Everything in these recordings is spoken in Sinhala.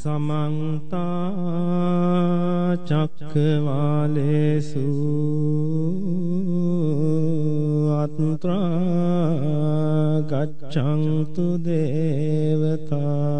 සමන්තා චක්කවාලේසු අත්‍රා ගච්ඡන්තු දේවතා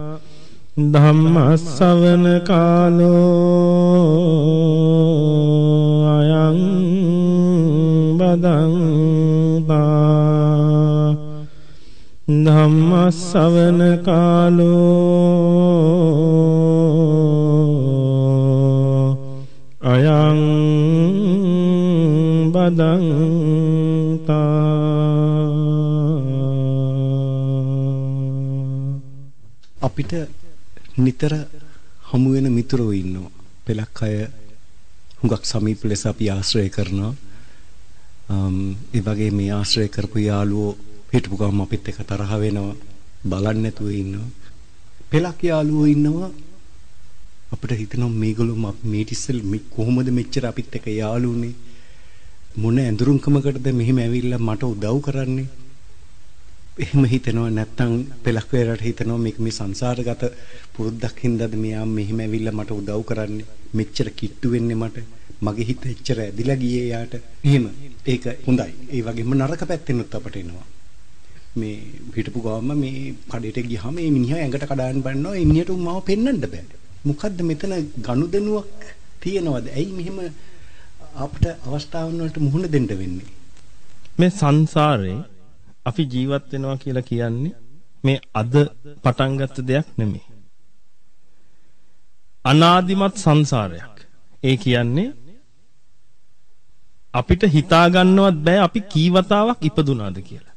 ධම්මස්සවන කාලෝ අයං බදන්තා ධම්මස්සවන කාලෝ අයං බදන්තා අපිට නිතර හමු වෙන මිතුරෝ ඉන්නවා. පෙලක් අය හුඟක් සමීප ලෙස අපි ආශ්‍රය කරනවා. ඒ වගේ මේ ආශ්‍රය කරපු යාළුවෝ හිටපු ගමන් අපිත් එක තරහ වෙනවා. බලන්නේ නැතුව ඉන්නවා. පෙලක් යාළුවෝ ඉන්නවා අපිට හිතෙනවා මේගොල්ලෝ මේ ඉස්සෙල් කොහොමද මෙච්චර අපිත් එක යාළුවනේ මොන ඇඳුරුම්කමකටද මෙහෙම ඇවිල්ලා මට උදව් කරන්නේ එහෙම හිතෙනවා නැත්නම් පෙලක් වේරට හිතනවා මේක මේ සංසාරගත පුරුද්දක් හින්දාද මෙයා මෙහෙම ඇවිල්ලා මට උදව් කරන්නේ මෙච්චර කිට්ටු වෙන්නේ මට මගේ හිත එච්චර ඇදිලා ගියේ යාට එහෙම ඒක හොඳයි ඒ වගේම නරක පැත්තෙනුත් අපට එනවා මේ හිටපු ගාම මේ කඩේට ගියාම මේ මිනිහා ඇඟට කඩාගෙන බලනවා ඒ මිනිහට මාව පෙන්වන්න බෑ මොකද්ද මෙතන ගනුදෙනුවක් තියනවද ඇයි මෙහෙම අපට අවස්ථාවන් වලට මුහුණ දෙන්න වෙන්නේ මේ සංසාරේ අපි ජීවත් වෙනවා කියලා කියන්නේ මේ අද පටන් ගත්ත දෙයක් නෙමෙයි. අනාදිමත් සංසාරයක්. ඒ කියන්නේ අපිට හිතා ගන්නවත් බෑ අපි කී වතාවක් ඉපදුනාද කියලා.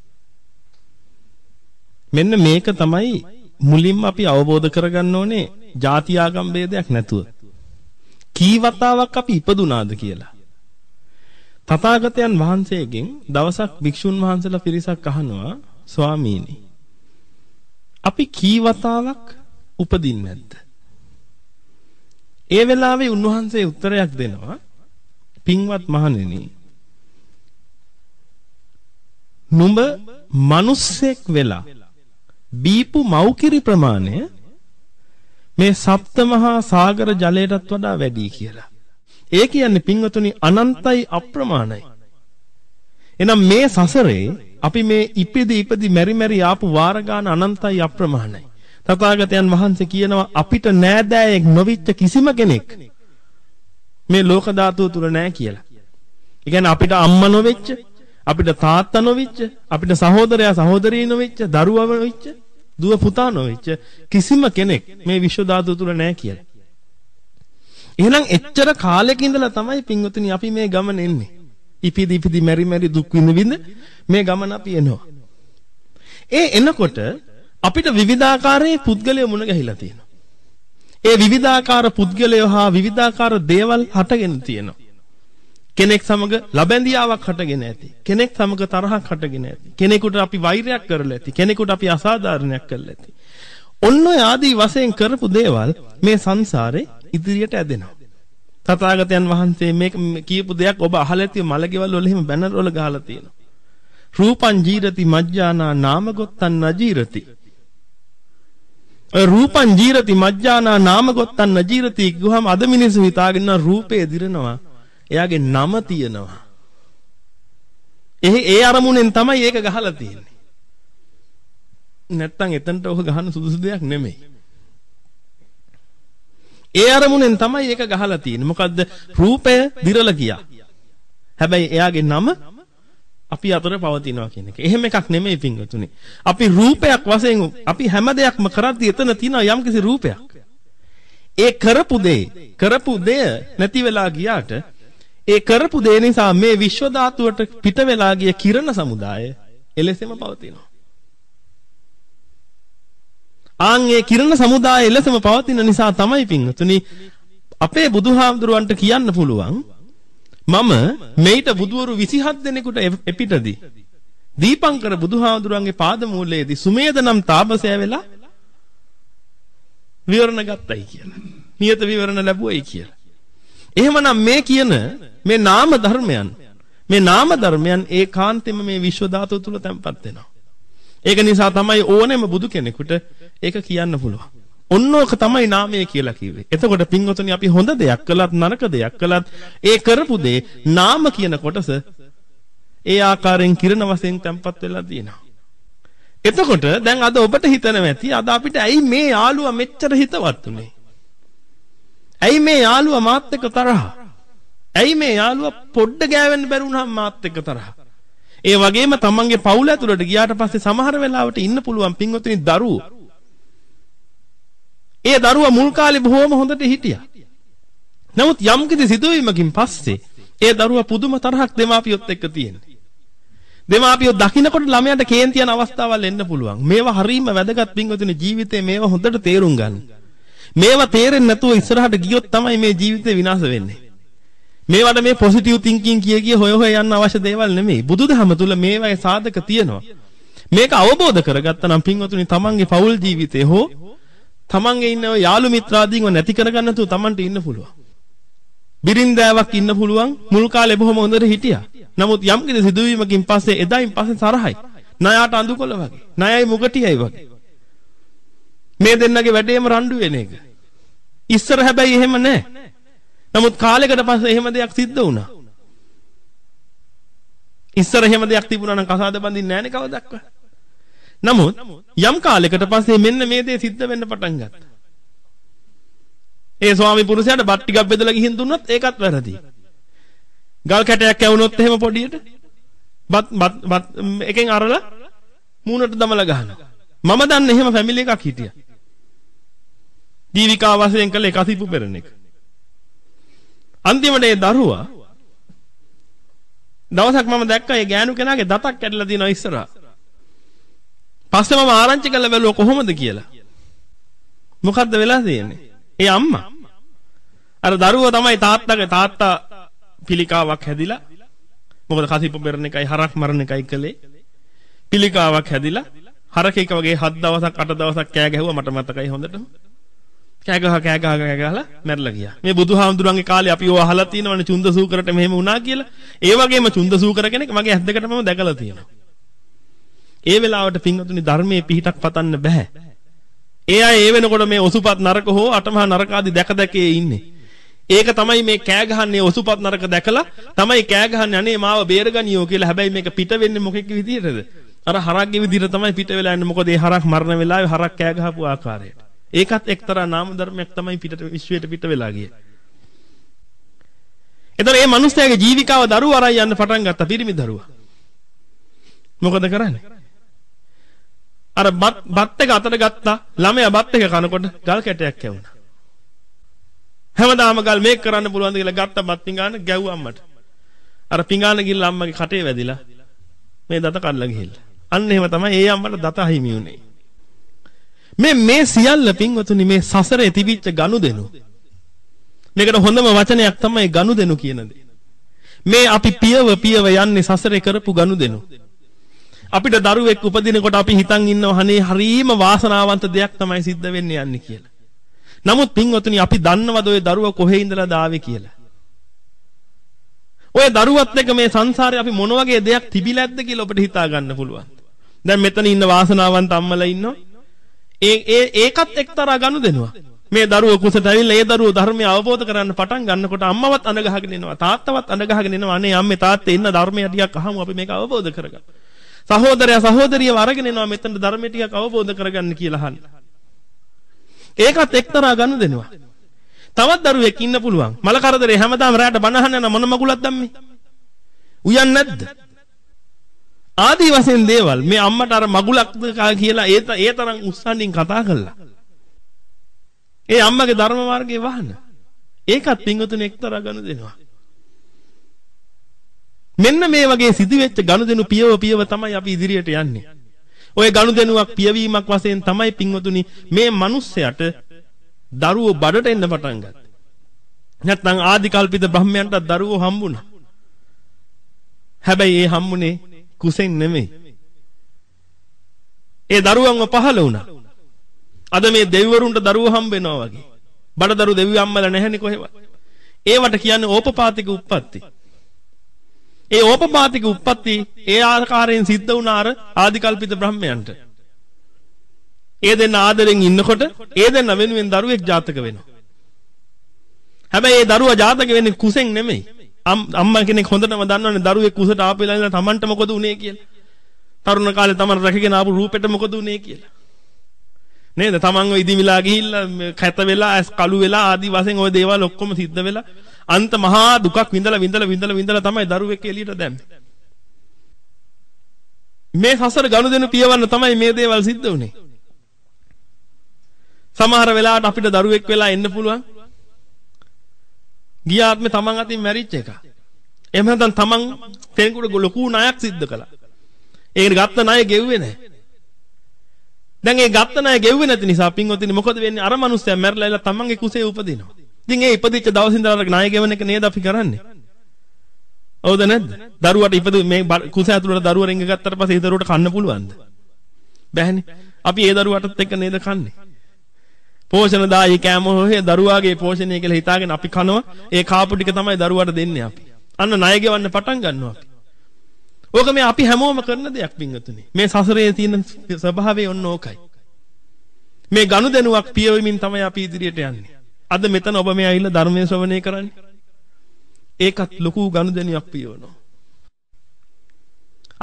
මෙන්න මේක තමයි මුලින්ම අපි අවබෝධ කරගන්න ඕනේ ಜಾති ආගම් ભેදයක් නැතුව. කී වතාවක් අපි ඉපදුනාද කියලා. තථාගතයන් වහන්සේගෙන් දවසක් භික්ෂුන් වහන්සේලා පිරිසක් අහනවා ස්වාමීනි අපි කී වතාවක් උපදින්නේ නැද්ද? ඒ වෙලාවේ උන්වහන්සේ උත්තරයක් දෙනවා පින්වත් මහණෙනි නුඹ මිනිස්සෙක් වෙලා බීපු මෞකිරි ප්‍රමාණය මේ සප්තමහා සාගර ජලයටත් වඩා වැඩි කියලා. ඒ කියන්නේ පින්වතුනි අනන්තයි අප්‍රමාණයි. එහෙනම් මේ සසරේ අපි මේ ඉපිදි ඉපදි මෙරි මෙරි ආපු වාර ගන්න අනන්තයි අප්‍රමාණයි. තථාගතයන් වහන්සේ කියනවා අපිට නෑදෑයෙක් නොවිච්ච කිසිම කෙනෙක් මේ ලෝක ධාතුව තුල නෑ කියලා. ඒ කියන්නේ අපිට අම්මා නොවෙච්ච, අපිට තාත්තා නොවෙච්ච, අපිට සහෝදරයා සහෝදරී නොවෙච්ච, දරුවා නොවෙච්ච, දුව පුතා නොවෙච්ච කිසිම කෙනෙක් මේ විශ්ව ධාතුව තුල නෑ කියලා. එහෙනම් එච්චර කාලෙක ඉඳලා තමයි පින්වතුනි අපි මේ ගමන එන්නේ. ඉපිදි ඉපිදි මෙරි මෙරි දුක් විඳ විඳ මේ ගමන අපි එනවා. ඒ එනකොට අපිට විවිධාකාරයේ පුද්ගලයෝ මුණ ගැහිලා තියෙනවා. ඒ විවිධාකාර පුද්ගලයෝ හා විවිධාකාර දේවල් හටගෙන තියෙනවා. කෙනෙක් සමග ලබැඳියාවක් හටගෙන ඇති. කෙනෙක් සමග තරහක් හටගෙන ඇති. කෙනෙකුට අපි වෛරයක් කරලා ඇති. කෙනෙකුට අපි අසාධාරණයක් කරලා ඇති. ඔන්න ඔය ආදී වශයෙන් කරපු දේවල් මේ සංසාරේ ඉදිරියට ඇදෙනවා. තථාගතයන් වහන්සේ මේක කියපු දෙයක් ඔබ අහලා තියෙ මලකෙවල් වල එහෙම බැනර් වල ගහලා තියෙනවා. රූපං ජීරති මජ්ජානා නාමගොත්තං නජීරති. රූපං ජීරති මජ්ජානා නාමගොත්තං නජීරති කිව්වම අද මිනිස්සු හිතාගෙන රූපේ දිරනවා. එයාගේ නම තියෙනවා. එහි ඒ අරමුණෙන් තමයි ඒක ගහලා තියෙන්නේ. නැත්තම් එතනට ඔක ගහන්න සුදුසු දෙයක් නෙමෙයි. ඒ අරමුණෙන් තමයි ඒක ගහලා තියෙන්නේ. මොකද්ද? රූපය දිරල ගියා. හැබැයි එයාගේ නම අපි අතර පවතිනවා කියන එක. එහෙම එකක් නෙමෙයි පිංගතුනේ. අපි රූපයක් වශයෙන් අපි හැම දෙයක්ම කරද්දී එතන තියෙනවා යම්කිසි රූපයක්. ඒ කරපු දේ කරපු දේ නැති වෙලා ගියාට ඒ කරපු දේ නිසා මේ විශ්ව ධාතුවට පිට වෙලා ගිය කිරණ සමුදාය එලෙසම පවතිනවා. ආන් ඒ කිරණ සමුදාය එලෙසම පවතින නිසා තමයි පින්තුනි අපේ බුදුහාමුදුරුවන්ට කියන්න පුළුවන් මම මේිට බුදවරු 27 දෙනෙකුට එපිටදී දීපංකර බුදුහාමුදුරුවන්ගේ පාදමූලයේදී සුමේද නම් තාපසය වෙලා විවරණ ගත්තයි කියලා. නියත විවරණ ලැබුවයි කියලා. එහෙමනම් මේ කියන මේ නාම ධර්මයන් මේ නාම ධර්මයන් ඒකාන්තෙම මේ විශ්ව ධාතුව තුල තැම්පත් වෙනවා. ඒක නිසා තමයි ඕනෙම බුදු කෙනෙකුට ඒක කියන්න පුළුවන්. ඔන්නෝක තමයි නාමය කියලා කිව්වේ. එතකොට පින්වතුනි අපි හොඳ දෙයක් කළත් නරක දෙයක් කළත් ඒ කරපු දේ නාම කියන කොටස ඒ ආකාරයෙන් කිරණ වශයෙන් තැම්පත් වෙලා තියෙනවා. එතකොට දැන් අද ඔබට හිතනවා ඇති අද අපිට ඇයි මේ යාළුවා මෙච්චර හිතවත් උනේ? ඇයි මේ යාළුවා මාත් එක්ක තරහ? ඇයි මේ යාළුවා පොඩ්ඩ ගෑවෙන්න බැරි වුණාම මාත් එක්ක තරහ? ඒ වගේම තමන්ගේ පවුල ඇතුළට ගියාට පස්සේ සමහර වෙලාවට ඉන්න පුළුවන් පින්වතුනි දරුවෝ. ඒ දරුවා මුල් කාලේ බොහොම හොඳට හිටියා. නමුත් යම්කිසි සිදුවීමකින් පස්සේ ඒ දරුවා පුදුම තරහක් දෙමාපියොත් එක්ක තියෙනවා. දෙමාපියෝ දකින්නකොට ළමයාට කේන්ති යන අවස්ථාවල් එන්න පුළුවන්. මේවා හරීම වැදගත් පින්වතුනි ජීවිතේ මේවා හොඳට තේරුම් ගන්න. මේවා තේරෙන්නේ නැතුව ඉස්සරහට ගියොත් තමයි මේ ජීවිතේ විනාශ වෙන්නේ. මේවට මේ පොසිටිව් තින්කින් කිය කිය හොය හොය යන්න අවශ්‍ය දේවල් නෙමෙයි. බුදුදහම තුල මේවයි සාධක තියෙනවා. මේක අවබෝධ කරගත්තා නම් පින්වතුනි තමන්ගේ පෞල් ජීවිතේ හෝ තමන්ගේ ඉන්න යාළු මිත්‍රාදීන්ව නැති කරගන්න තු තමන්ට ඉන්න පුළුවන්. බිරින්දෑවක් ඉන්න පුළුවන් මුල් කාලේ බොහොම හොඳට හිටියා. නමුත් යම් කිසි සිදුවීමකින් පස්සේ එදායින් පස්සේ සරහයි. ණයාට අඳුකොල වගේ. ණයයි මුගටියයි වගේ. මේ දෙන්නගේ වැඩේම රණ්ඩු වෙන එක. ඉස්සර හැබැයි එහෙම නැහැ. නමුත් කාලයකට පස්සේ එහෙම දෙයක් සිද්ධ වුණා. ඉස්සර එහෙම දෙයක් තිබුණා නම් කසාද බඳින්නේ නැහනේ කවදක්වත්. නමුත් යම් කාලයකට පස්සේ මෙන්න මේ දේ සිද්ධ වෙන්න පටන් ගත්තා. ඒ ස්වාමි පුරුෂයාට බත් ටිකක් බෙදලා ගිහින් දුන්නොත් ඒකත් වැරදි. ගල් කැටයක් ඇවුනොත් එහෙම පොඩියට බත් බත් එකෙන් අරලා මූණට දමලා ගහනවා. මම දන්නේ එහෙම ෆැමිලි එකක් හිටියා. දීවිකා වශයෙන් කළ එක අසිපු පෙරණ එක. අන්තිමට ඒ දරුවා දවසක් මම දැක්කා ඒ ගෑනු කෙනාගේ දතක් කැඩලා දිනවා ඉස්සරහා. පස්සේ මම ආරංචි කරලා බැලුවා කොහොමද කියලා. මොකද්ද වෙලා තියෙන්නේ? ඒ අම්මා අර දරුවා තමයි තාත්තගේ තාත්තා පිළිකාවක් හැදිලා මොකද කසිප මරණ එකයි හරක් මරණ එකයි කළේ පිළිකාවක් හැදිලා හරකෙක් වගේ 7 දවසක් 8 දවසක් කෑ ගැහුවා මට මතකයි හොඳටම කෑගහ කෑගහ කෑගහලා මැරලා ගියා. මේ බුදුහාමුදුරන්ගේ කාලේ අපි ඕව අහලා තියෙනවනේ චුන්දසූකරට මෙහෙම වුණා කියලා. ඒ වගේම චුන්දසූකර කෙනෙක් මගේ ඇස් දෙකට මම දැකලා තියෙනවා. ඒ වෙලාවට පින්වතුනි ධර්මයේ පිහිටක් පතන්න බෑ. ඒ අය ඒ වෙනකොට මේ ඔසුපත් නරක හෝ අටමහා නරක ආදී දැක දැකේ ඉන්නේ. ඒක තමයි මේ කෑ ගහන්නේ ඔසුපත් නරක දැකලා තමයි කෑ ගහන්නේ අනේ මාව බේරගනියෝ කියලා. හැබැයි මේක පිට වෙන්නේ මොකෙක් විදියටද? අර හරක්ගේ විදියට තමයි පිට වෙලා යන්නේ. මොකද ඒ හරක් මරණ වෙලාවේ හරක් කෑ ගහපු ආකාරයට. ඒකත් එක්තරා නාම ධර්මයක් තමයි පිටට විශ්වයට පිට වෙලා ගියේ. එතන මේ මිනිස්යාගේ ජීවිකාව දරුවා අරන් යන්න පටන් ගත්තා පිරිමි දරුවා. මොකද කරන්නේ? අර බත් බත් එක අතට ගත්තා ළමයා බත් එක කනකොට ගල් කැටයක් කැවුනා. හැමදාම ගල් මේක කරන්න පුළුවන්ද කියලා ගත්ත බත් පිඟාන ගැව්වා අම්මට. අර පිඟාන ගිහිල්ලා අම්මගේ කටේ වැදිලා මේ දත කඩලා ගිහිල්ලා. අන්න එහෙම තමයි ඒ අම්මට දත අහිමි වුනේ. මේ මේ සියල්ල පින්වතුනි මේ සසරේ තිබිච්ච ගනුදෙනු. මේකට හොඳම වචනයක් තමයි ගනුදෙනු කියන මේ අපි පියව පියව යන්නේ සසරේ කරපු ගනුදෙනු. අපිට දරුවෙක් උපදිනකොට අපි හිතන් ඉන්නව අනේ හරීම වාසනාවන්ත දෙයක් තමයි සිද්ධ වෙන්නේ යන්නේ කියලා. නමුත් පින්වතුනි අපි දන්නවද ওই දරුවා කොහේ ඉඳලා දාවේ කියලා? ඔය දරුවත් එක්ක මේ සංසාරේ අපි මොන වගේ දෙයක් තිබිලාද කියලා ඔබට හිතා ගන්න පුළුවන්. දැන් මෙතන ඉන්න වාසනාවන්ත අම්මලා ඉන්නවා. ඒ ඒ ඒකත් එක්තරා ගනුදෙනුවක්. මේ දරුවෝ කුසට ඇවිල්ලා ඒ දරුවෝ ධර්මය අවබෝධ කරගන්න පටන් ගන්නකොට අම්මවත් අඳගහගෙන එනවා තාත්තවත් අඳගහගෙන එනවා අනේ අම්මේ තාත්තේ ඉන්න ධර්මය ටිකක් අහමු අපි මේක අවබෝධ කරගන්න. සහෝදරයා සහෝදරියව අරගෙන එනවා මෙතන ධර්මය ටිකක් අවබෝධ කරගන්න කියලා අහන්න. ඒකත් එක්තරා ගනුදෙනුවක්. තවත් දරුවෙක් ඉන්න පුළුවන්. මල කරදරේ හැමදාම රැට බනහන්න යන මොන මගුලක්ද මේ? උයන් නැද්ද? ආදී වශයෙන් දේවල් මේ අම්මට අර මගුලක්ද කියලා ඒ ඒ තරම් උස්සන්නින් කතා කළා. ඒ අම්මගේ ධර්ම මාර්ගයේ වහන. ඒකත් පින්වතුනි එක්තරා ගනුදෙනවා. මෙන්න මේ වගේ සිදුවෙච්ච ගනුදෙනු පියව පියව තමයි අපි ඉදිරියට යන්නේ. ওই ගනුදෙනුවක් පියවීමක් වශයෙන් තමයි පින්වතුනි මේ මිනිස්සයාට දරුවෝ බඩට එන්න පටන් ගත්තේ. නැත්නම් ආදිකල්පිත බ්‍රහ්මයන්ට දරුවෝ හම්බුණා. හැබැයි ඒ හම්බුනේ කුසෙන් නෙමෙයි. ඒ දරුවන්ව පහළ වුණා. අද මේ දෙවිවරුන්ට දරුවෝ හම්බ වෙනවා වගේ. බඩදරු දෙවියෝ අම්මලා නැහෙනේ කොහෙවත්. ඒවට කියන්නේ ඕපපාතික උප්පත්ති. ඒ ඕපපාතික උප්පත්ති ඒ ආකාරයෙන් සිද්ධ වුණ අර ආදිකල්පිත බ්‍රහ්මයන්ට. ඒ දෙන්න ආදරෙන් ඉන්නකොට ඒ දෙන්න වෙනුවෙන් දරුවෙක් ජාතක වෙනවා. හැබැයි ඒ දරුවා ජාතක වෙන්නේ කුසෙන් නෙමෙයි. අම්මා කෙනෙක් හොඳටම දන්නවනේ දරුවෙක් උසට ආපෙලා ඉඳලා Tamanට මොකද උනේ කියලා. තරුණ කාලේ Taman රැකගෙන ආපු රූපෙට මොකද උනේ කියලා. නේද? Tamanව ඉදිමිලා ගිහිල්ලා කැත වෙලා, කළු වෙලා ආදි වශයෙන් ওই දේවල් ඔක්කොම සිද්ධ වෙලා අන්ත මහා දුකක් විඳලා විඳලා විඳලා විඳලා තමයි දරුවෙක් එළියට දැම්මේ. මේ සසර ගනුදෙනු පියවන්න තමයි මේ දේවල් සිද්ධ වුනේ. සමහර වෙලාවට අපිට දරුවෙක් වෙලා එන්න පුළුවන්. ගිය ආත්මේ තමන් අතින් මැරිච්ච එක. එහෙම නැත්නම් තමන් කෙනෙකුට ලොකු ණයක් සිද්ධ කළා. ඒකට ගත්ත ණය ගෙව්වේ නැහැ. දැන් ඒ ගත්ත ණය ගෙව්වේ නැති නිසා පින්වත්නි මොකද වෙන්නේ? අර මනුස්සයා මැරලා ඉලා තමන්ගේ කුසේ උපදිනවා. ඉතින් ඒ ඉපදිච්ච දවසින් ඉඳලා අර ණය ගෙවන එක නේද අපි කරන්නේ? හවුද නැද්ද? දරුවාට ඉපදු මේ කුස ඇතුළට දරුවා රිංග ගත්තට පස්සේ ඒ දරුවාට කන්න පුළුවන්ද? බැහැනේ. අපි ඒ දරුවාටත් එක්ක නේද කන්නේ? පෝෂණදායී කෑම හොහේ දරුවාගේ පෝෂණය කියලා හිතාගෙන අපි කනවා ඒ කාපු ටික තමයි දරුවාට දෙන්නේ අපි අන්න ණය ගෙවන්න පටන් ගන්නවා අපි ඕක මේ අපි හැමෝම කරන දෙයක් වින්ගතුනේ මේ සසරේ තියෙන ස්වභාවය ඔන්න ඕකයි මේ ගනුදෙනුවක් පියවමින් තමයි අපි ඉදිරියට යන්නේ අද මෙතන ඔබ මේ ඇවිල්ලා ධර්මයේ ශ්‍රවණය කරන්නේ ඒකත් ලොකු ගනුදෙනුවක් පියවනවා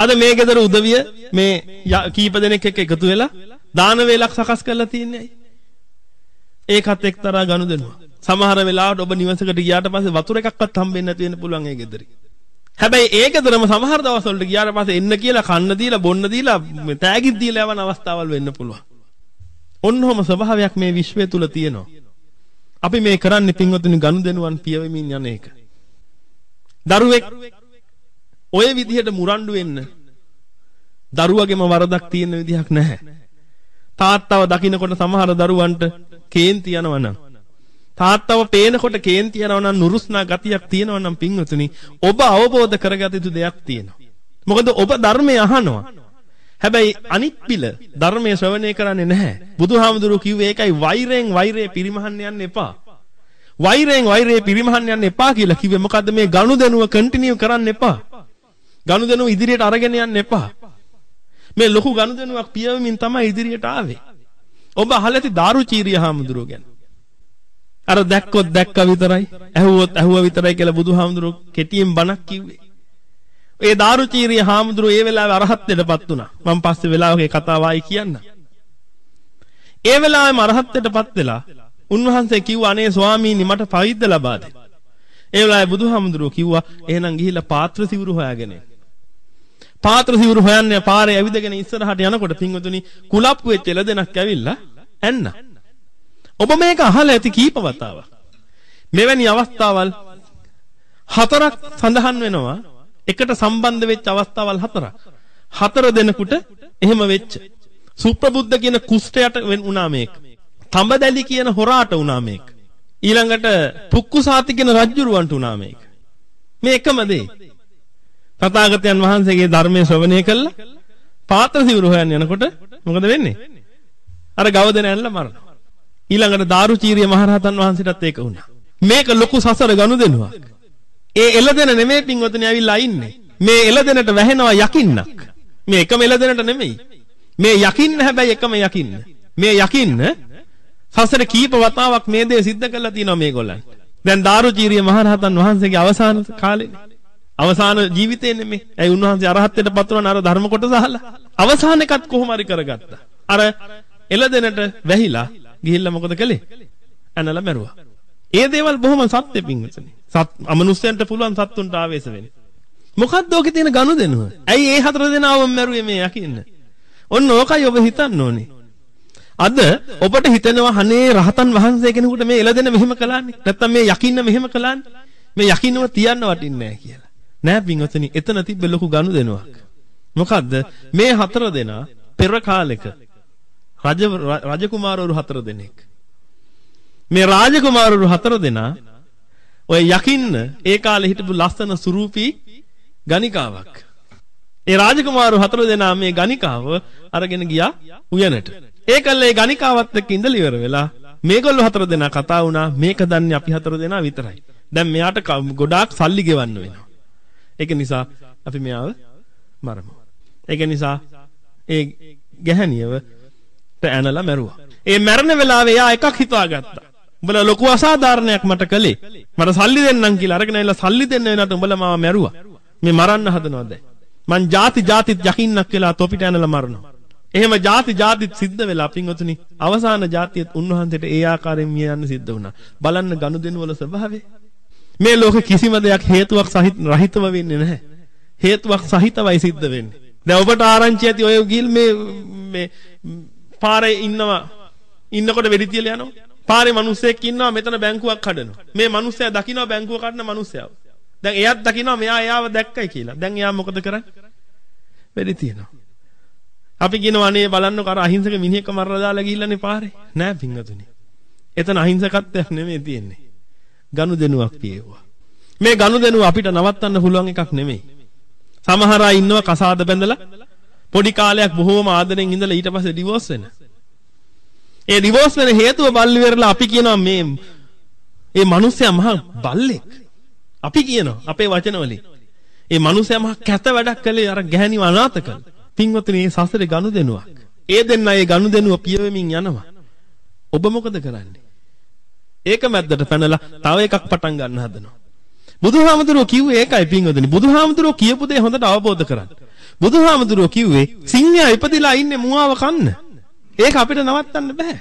අද මේ ගෙදර උදවිය මේ කීප දෙනෙක් එක්ක එකතු වෙලා දාන වේලක් සකස් කරලා තියන්නේ ඇයි ඒකත් එක්තරා ගනුදෙනුව. සමහර වෙලාවට ඔබ නිවසකට ගියාට පස්සේ වතුර එකක්වත් හම්බෙන්නේ නැති වෙන්න පුළුවන් ඒ ගෙදරේ. හැබැයි ඒ ගෙදරම සමහර දවස්වලට ගියාට පස්සේ එන්න කියලා කන්න දීලා බොන්න දීලා තෑගිත් දීලා යවන අවස්ථාවල් වෙන්න පුළුවන්. ඔන්නෝම ස්වභාවයක් මේ විශ්වය තුල තියෙනවා. අපි මේ කරන්නේ පින්වතුනි ගනුදෙනුවන් පියවෙමින් යන එක. දරුවෙක් ඔය විදිහට මුරණ්ඩු වෙන්න දරුවගෙම වරදක් තියෙන විදිහක් නැහැ. තාත්තව දකින්නකොට සමහර දරුවන්ට කේන්ති යනවා නම් තාත්තව පේනකොට කේන්ති යනවා නම් නුරුස්නා ගතියක් තියෙනවා නම් පින්වතුනි ඔබ අවබෝධ කරගත යුතු දෙයක් තියෙනවා. මොකද ඔබ ධර්මය අහනවා. හැබැයි අනිත් පිළ ධර්මයේ ශ්‍රවණය කරන්නේ නැහැ. බුදුහාමුදුරුවෝ කිව්වේ ඒකයි වෛරයෙන් වෛරය පිරිමහන්න යන්න එපා. වෛරයෙන් වෛරය පිරිමහන්න යන්න එපා කියලා කිව්වේ මොකද්ද මේ ගනුදෙනුව කන්ටිනියු කරන්න එපා. ගනුදෙනුව ඉදිරියට අරගෙන යන්න එපා. මේ ලොකු ගනුදෙනුවක් පියවමින් තමයි ඉදිරියට ආවේ. ඔබ අහලා ඇති දාරුචීරිය හාමුදුරුවෝ ගැන. අර දැක්කොත් දැක්ක විතරයි, ඇහුවොත් ඇහුවා විතරයි කියලා බුදුහාමුදුරුවෝ කෙටියෙන් බණක් කිව්වේ. ඒ දාරුචීරිය හාමුදුරුවෝ ඒ වෙලාවේ අරහත්ත්වයටපත් වුණා. මම පස්සේ වෙලාවක ඒ කතාව ආයි කියන්න. ඒ වෙලාවේම අරහත්ත්වයටපත් වෙලා උන්වහන්සේ කිව්වා අනේ ස්වාමීනි මට පවිද්ද ලබා දෙන්න. ඒ වෙලාවේ බුදුහාමුදුරුවෝ කිව්වා එහෙනම් ගිහිල්ලා පාත්‍ර සිවුරු හොයාගෙන එන්න. පාත්‍ර සිවුරු හොයන්න පාරේ ඇවිදගෙන ඉස්සරහට යනකොට පින්වතුනි කුලප්පු වෙච්ච එළදෙනක් ඇවිල්ලා ඇන්න. ඔබ මේක අහලා ඇති කීප වතාවක්. මෙවැනි අවස්ථාවල් හතරක් සඳහන් වෙනවා. එකට සම්බන්ධ වෙච්ච අවස්ථාවල් හතරක්. හතර දෙනෙකුට එහෙම වෙච්ච. සුප්‍රබුද්ධ කියන කුෂ්ඨයට වුණා මේක. තඹදැලි කියන හොරාට වුණා මේක. ඊළඟට පුක්කුසාති කියන රජුරවන්ට වුණා මේක. මේ එකම දේ. තථාගතයන් වහන්සේගේ ධර්මයේ ශ්‍රවණය කළා පාත්‍ර සිවුරු හොයන්න යනකොට මොකද වෙන්නේ? අර ගවදෙන ඇනලා මරනවා. ඊළඟට දාරුචීරිය මහරහතන් වහන්සේටත් ඒක වුණා. මේක ලොකු සසර ගනුදෙනුවක්. ඒ එළදෙන නෙමෙයි පින්වතුනි ඇවිල්ලා ඉන්නේ. මේ එළදෙනට වැහෙනවා යකින්නක්. මේ එකම එළදෙනට නෙමෙයි. මේ යකින්න හැබැයි එකම යකින්න. මේ යකින්න සසර කීප වතාවක් මේ දේ සිද්ධ කරලා තියෙනවා මේගොල්ලන්. දැන් දාරුචීරිය මහරහතන් වහන්සේගේ අවසාන කාලේනේ. අවසාන ජීවිතේ නෙමෙයි. ඇයි උන්වහන්සේ අරහත් වෙන්න පත් වුණා අර ධර්ම කොටස අහලා. අවසාන එකත් කොහොම හරි කරගත්තා. අර එළදෙනට වැහිලා ගිහිල්ලා මොකද කළේ? ඇනලා මැරුවා. ඒ දේවල් බොහොම සත්‍ය පිංගුසනේ. සත් අමනුෂ්‍යයන්ට පුළුවන් සත්තුන්ට ආවේශ වෙන්න. මොකද්ද ඕකේ තියෙන ගනුදෙනුව? ඇයි ඒ හතර දෙනාවම මැරුවේ මේ යකින්න? ඔන්න ඕකයි ඔබ හිතන්න ඕනේ. අද ඔබට හිතෙනවා අනේ රහතන් වහන්සේ කෙනෙකුට මේ එළදෙන මෙහෙම කළානේ. නැත්තම් මේ යකින්න මෙහෙම කළානේ. මේ යකින්නව තියන්න වටින්නේ නැහැ කියලා. නෑ වින්වතනි එතන තිබ්බ ලොකු ගනුදෙනුවක්. මොකද්ද මේ හතර දෙනා පෙර කාලෙක රජ රජකුමාරවරු හතර දෙනෙක්. මේ රාජකුමාරවරු හතර දෙනා ඔය යකින්න ඒ කාලේ හිටපු ලස්සන සුරූපී ගණිකාවක්. ඒ රාජකුමාරු හතර දෙනා මේ ගණිකාව අරගෙන ගියා උයනට. ඒකල්ල ඒ ගණිකාවත් එක්ක ඉඳලා ඉවර වෙලා මේගොල්ලෝ හතර දෙනා කතා වුණා මේක දන්නේ අපි හතර දෙනා විතරයි. දැන් මෙයාට ගොඩාක් සල්ලි ගෙවන්න වෙනවා. ඒක නිසා අපි මෙයාව මරමු. ඒක නිසා ඒ ගැහණියව ඇනලා මැරුවා. ඒ මැරෙන වෙලාවේ යා එකක් හිතාගත්තා. උඹලා ලොකු අසාධාරණයක් මට කළේ. මට සල්ලි දෙන්නම් කියලා අරගෙන ඇවිල්ලා සල්ලි දෙන්න වෙනකොට උඹලා මාව මැරුවා. මේ මරන්න හදනවා දැන්. මං ಜಾති ಜಾතිත් යකින්නක් කියලා තොපිට ඇනලා මරනවා. එහෙම ಜಾති ಜಾතිත් සිද්ධ වෙලා පින්වතුනි අවසාන ಜಾතියත් උන්වහන්සේට ඒ ආකාරයෙන් මිය යන්න සිද්ධ වුණා. බලන්න ගනුදෙනුවල ස්වභාවය මේ ලෝකේ කිසිම දෙයක් හේතුවක් සහිත රහිතව වෙන්නේ නැහැ. හේතුවක් සහිතවයි සිද්ධ වෙන්නේ. දැන් ඔබට ආරංචි ඇති ඔය ගිල් මේ මේ පාරේ ඉන්නවා. ඉන්නකොට වෙඩි තියලා යනවා. පාරේ මිනිස්සෙක් ඉන්නවා මෙතන බැංකුවක් කඩනවා. මේ මිනිස්සයා දකිනවා බැංකුව කඩන මිනිස්සයා. දැන් එයාත් දකිනවා මෙයා එයාව දැක්කයි කියලා. දැන් එයා මොකද කරන්නේ? වෙඩි තියනවා. අපි කියනවා අනේ බලන්න කර අහිංසක මිනිහෙක්ව මරලා දාලා ගිහිල්ලානේ පාරේ. නෑ පිංගතුනි. එතන අහිංසකත්වයක් නෙමෙයි තියෙන්නේ. ගනුදෙනුවක් තියෙවුවා. මේ ගනුදෙනුව අපිට නවත්තන්න පුළුවන් එකක් නෙමෙයි. සමහර අය ඉන්නවා කසාද බැඳලා පොඩි කාලයක් බොහෝම ආදරෙන් ඉඳලා ඊට පස්සේ ඩිවෝස් වෙන. ඒ ඩිවෝස් වෙන හේතුව බල්ලි වෙරලා අපි කියනවා මේ ඒ මිනිස්සයා මහා බල්ලෙක්. අපි කියනවා අපේ වචනවලින්. ඒ මිනිස්සයා මහා කැත වැඩක් කළේ අර ගැහණිව අනාථ කළා. පින්වත්නි මේ සසරේ ගනුදෙනුවක්. ඒ දෙන්නා ඒ ගනුදෙනුව පියවෙමින් යනවා. ඔබ මොකද කරන්නේ? ඒක මැද්දට පැනලා තව එකක් පටන් ගන්න හදනවා. බුදුහාමුදුරුවෝ කිව්වේ ඒකයි පින්වදනි. බුදුහාමුදුරුවෝ කියපු දේ හොඳට අවබෝධ කරගන්න. බුදුහාමුදුරුවෝ කිව්වේ සිංහයා ඉපදිලා ඉන්නේ මුවාව කන්න. ඒක අපිට නවත්තන්න බෑ.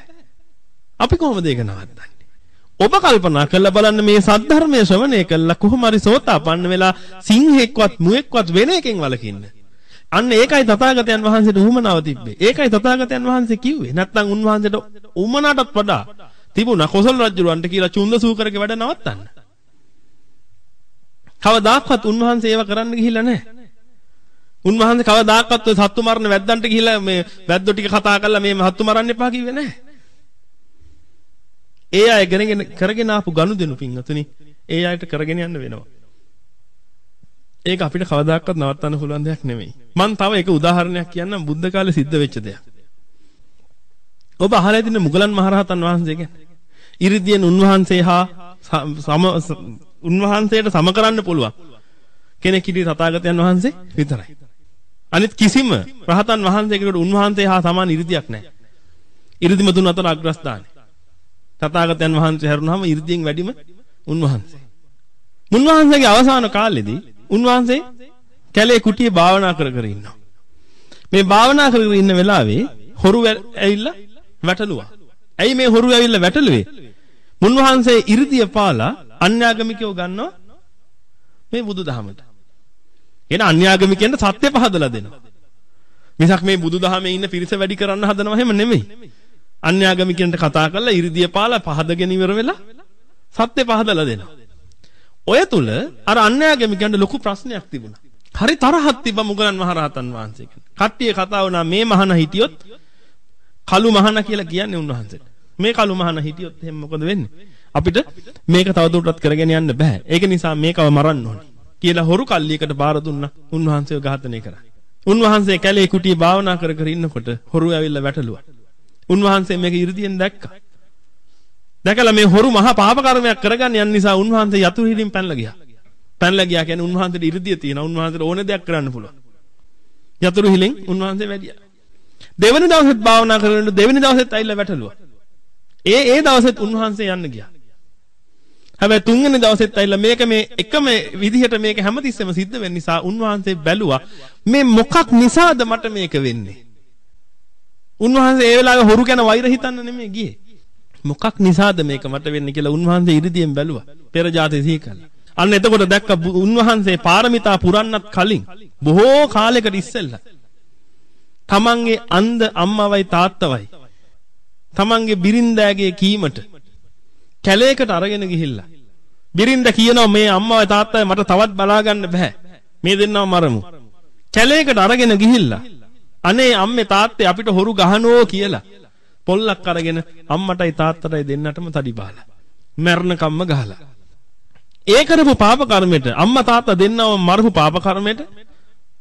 අපි කොහොමද ඒක නවත්තන්නේ? ඔබ කල්පනා කරලා බලන්න මේ සද්ධර්මයේ ශ්‍රවණය කළා කොහොම හරි සෝතාපන්න වෙලා සිංහෙක්වත් මුවෙක්වත් වෙන එකෙන් වලකින්න. අන්න ඒකයි තථාගතයන් වහන්සේට උමනාව තිබ්බේ. ඒකයි තථාගතයන් වහන්සේ කිව්වේ. නැත්නම් උන්වහන්සේට උමනාටත් වඩා තිබුණා කොසල් රජුලන්ට කියලා චුන්ද සූකරගේ වැඩ නවත්තන්න. කවදාක්වත් උන්වහන්සේ ඒව කරන්න ගිහිල්ලා නැහැ. උන්වහන්සේ කවදාකවත් ඔය සත්තු මරණ වැද්දන්ට ගිහිලා මේ වැද්දෝ ටික කතා කරලා මේ සත්තු මරන්න එපා කිව්වේ නැහැ. ඒ අය ගෙනගෙන කරගෙන ආපු ගනුදෙනු පිංගතුනි ඒ අයට කරගෙන යන්න වෙනවා. ඒක අපිට කවදාකවත් නවත්තන්න පුළුවන් දෙයක් නෙමෙයි. මම තව එක උදාහරණයක් කියන්නම් බුද්ධ කාලේ සිද්ධ වෙච්ච දෙයක්. ඔබ අහලා තියෙන මුගලන් මහරහතන් වහන්සේ ගැන. ඉරිදියෙන් උන්වහන්සේ හා සම උන්වහන්සේට සම කරන්න පුළුවන් කෙනෙක් ඉදී තථාගතයන් වහන්සේ විතරයි. අනිත් කිසිම රහතන් වහන්සේකට උන්වහන්සේ හා සමාන ඉරිදියක් නැහැ. ඉරිදිම තුන් අතර අග්‍රස්ථානයි. තථාගතයන් වහන්සේ හැරුණාම ඉරිදියෙන් වැඩිම උන්වහන්සේ. මුන්වහන්සේගේ අවසාන කාලෙදී උන්වහන්සේ කැලේ කුටියේ භාවනා කර කර ඉන්නවා. මේ භාවනා කරගෙන ඉන්න වෙලාවේ හොරු ඇවිල්ලා වැටලුවා. ඇයි මේ හොරු ඇවිල්ලා වැටලුවේ? මුන්වහන්සේ 이르දිය පාලා අන්‍යාගමිකයෝ ගන්නවා මේ බුදුදහමට. එන අන්‍යාගමිකයන්ට සත්‍ය පහදලා දෙනවා. මිසක් මේ බුදුදහමේ ඉන්න පිරිස වැඩි කරන්න හදනවා එහෙම නෙමෙයි. අන්‍යාගමිකයන්ට කතා කරලා 이르දිය පාලා පහදගෙන ඉවර වෙලා සත්‍ය පහදලා දෙනවා. ඔය තුල අර අන්‍යාගමිකයන්ට ලොකු ප්‍රශ්නයක් තිබුණා. හරි තරහක් තිබ්බා මුගලන් මහරහතන් වහන්සේ කෙනෙක්. කට්ටිය කතා වුණා මේ මහණ හිටියොත් කළු මහණ කියලා කියන්නේ උන්වහන්සේට. මේ කළු මහන හිටියොත් එහෙම මොකද වෙන්නේ? අපිට මේක තවදුරටත් කරගෙන යන්න බෑ. ඒක නිසා මේකව මරන්න ඕනේ කියලා හොරු කල්ලියකට බාර දුන්නා. උන්වහන්සේව ඝාතනය කරා. උන්වහන්සේ කැලේ කුටියේ භාවනා කර කර ඉන්නකොට හොරු ඇවිල්ලා වැටලුවා. උන්වහන්සේ මේක 이르දියෙන් දැක්කා. දැකලා මේ හොරු මහා පාප කර්මයක් කරගන්න යන නිසා උන්වහන්සේ යතුරු හිරින් පැනලා ගියා. පැනලා ගියා කියන්නේ උන්වහන්සේට 이르දිය තියෙනවා. උන්වහන්සේට ඕන දෙයක් කරන්න පුළුවන්. යතුරු හිලෙන් උන්වහන්සේ වැඩියා. දෙවනි දවසෙත් භාවනා කරනකොට දෙවනි දවසෙත් ඇවිල්ලා වැටලුවා. ඒ ඒ දවසෙත් උන්වහන්සේ යන්න ගියා. හැබැයි තුන්වෙනි දවසෙත් ඇවිල්ලා මේක මේ එකම විදිහට මේක හැමතිස්සෙම සිද්ධ වෙන නිසා උන්වහන්සේ බැලුවා මේ මොකක් නිසාද මට මේක වෙන්නේ? උන්වහන්සේ ඒ වෙලාවේ හොරු ගැන වෛර හිතන්න නෙමෙයි ගියේ. මොකක් නිසාද මේක මට වෙන්නේ කියලා උන්වහන්සේ ඉරිදීෙන් බැලුවා. පෙර જાතේ සිහි කළා. අන්න එතකොට දැක්ක උන්වහන්සේ පාරමිතා පුරන්නත් කලින් බොහෝ කාලයකට ඉස්සෙල්ලා තමන්ගේ අන්ධ අම්මවයි තාත්තවයි තමන්ගේ බිරින්දෑගේ කීමට කැලේකට අරගෙන ගිහිල්ලා බිරින්ද කියනවා මේ අම්මව තාත්තව මට තවත් බලා ගන්න බෑ මේ දෙන්නව මරමු කැලේකට අරගෙන ගිහිල්ලා අනේ අම්මේ තාත්තේ අපිට හොරු ගහනෝ කියලා පොල්ලක් අරගෙන අම්මටයි තාත්තටයි දෙන්නටම තඩි බාලා මැරණකම්ම ගහලා ඒ කරපු පාප කර්මෙට අම්මා තාත්තා දෙන්නව මරපු පාප කර්මෙට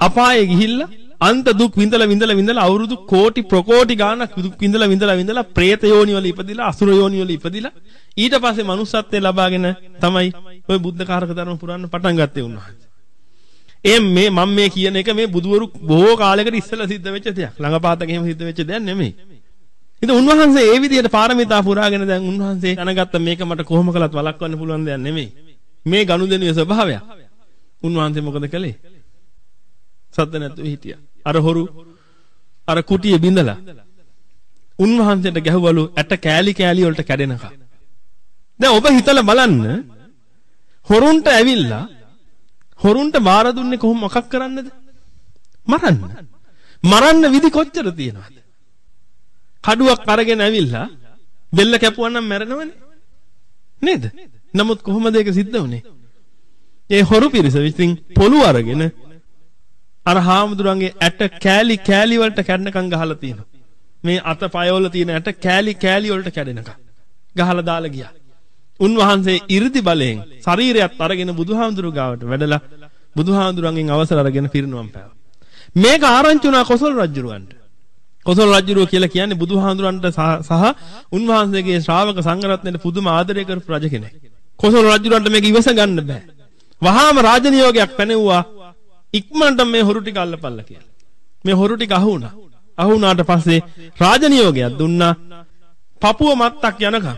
අපායේ ගිහිල්ලා අන්ත දුක් විඳලා විඳලා විඳලා අවුරුදු කෝටි ප්‍රකෝටි ගාණක් දුක් විඳලා විඳලා විඳලා പ്രേත යෝනි වල ඉපදිලා අසුර යෝනි වල ඉපදිලා ඊට පස්සේ manussත්වය ලබාගෙන තමයි ওই බුද්ධ කාරක ධර්ම පුරන්න පටන් ගත්තේ උන්වහන්සේ. එහෙන් මේ මම මේ කියන එක මේ බුදුවරු බොහෝ කාලයකට ඉස්සෙල්ලා සිද්ධ වෙච්ච දෙයක්. ළඟපාතක එහෙම සිද්ධ වෙච්ච දෙයක් නෙමෙයි. ඉතින් උන්වහන්සේ ඒ විදිහට පාරමිතා පුරාගෙන දැන් උන්වහන්සේ දැනගත්ත මේක මට කොහොම කළත් වළක්වන්න පුළුවන් දෙයක් නෙමෙයි. මේ ගනුදෙනුවේ ස්වභාවය. උන්වහන්සේ මොකද කළේ? සද්ද නැතුව හිටියා. අර හොරු අර කුටිය බිඳලා උන්වහන්සේට ගැහුවලු ඇට කෑලි කෑලි වලට කැඩෙනකම්. දැන් ඔබ හිතලා බලන්න හොරුන්ට ඇවිල්ලා හොරුන්ට මාර දුන්නේ කොහොම මොකක් කරන්නද? මරන්න. මරන්න විදි කොච්චර තියෙනවද? කඩුවක් අරගෙන ඇවිල්ලා බෙල්ල කැපුවා නම් මැරෙනවනේ. නේද? නමුත් කොහොමද ඒක සිද්ධ වුනේ? ඒ හොරු පිරිස විසින් පොළු අරගෙන අර හාමුදුරන්ගේ ඇට කෑලි කෑලි වලට කැඩනකම් ගහලා තියෙනවා. මේ අත පය වල තියෙන ඇට කෑලි කෑලි වලට කැඩෙනකම් ගහලා දාලා ගියා. උන්වහන්සේ 이르දි බලයෙන් ශරීරයත් අරගෙන බුදුහාමුදුරු ගාවට වැඩලා බුදුහාමුදුරන්ගෙන් අවසර අරගෙන පිරිනුවම් පෑවා. මේක ආරංචි වුණා කොසල් රජුරවන්ට. කොසල් රජුරුව කියලා කියන්නේ බුදුහාමුදුරන්ට සහ උන්වහන්සේගේ ශ්‍රාවක සංඝරත්නයට පුදුම ආදරය කරපු රජ කෙනෙක්. කොසල් රජුරන්ට මේක ඉවස ගන්න බෑ. වහාම රාජනියෝගයක් පැනෙව්වා ඉක්මනට මේ හොරු ටික අල්ලපල්ලා කියලා. මේ හොරු ටික අහු වුණා. අහු වුණාට පස්සේ රාජනියෝගයක් දුන්නා. පපුව මත්තක් යනකම්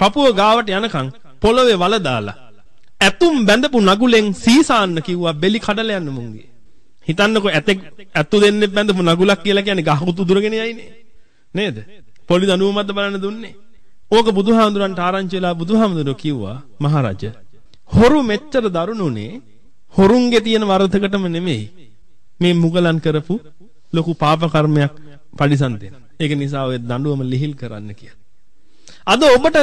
පපුව ගාවට යනකම් පොළවේ වල දාලා ඇතුම් බැඳපු නගුලෙන් සීසාන්න කිව්වා බෙලි කඩලා යන්න මුංගේ. හිතන්නකෝ ඇතෙක් ඇතු දෙන්නේ බැඳපු නගුලක් කියලා කියන්නේ ගහකුතු දුරගෙන යයිනේ. නේද? පොලි දනුව මත බලන්න දුන්නේ. ඕක බුදුහාමුදුරන්ට ආරංචිලා බුදුහාමුදුරුවෝ කිව්වා මහරජා හොරු මෙච්චර දරුණුනේ හොරුන්ගේ තියෙන වරදකටම නෙමෙයි මේ මුගලන් කරපු ලොකු පාප කර්මයක් පරිසම් දෙන. ඒක නිසා ඔය දඬුවම ලිහිල් කරන්න කියලා. අද ඔබට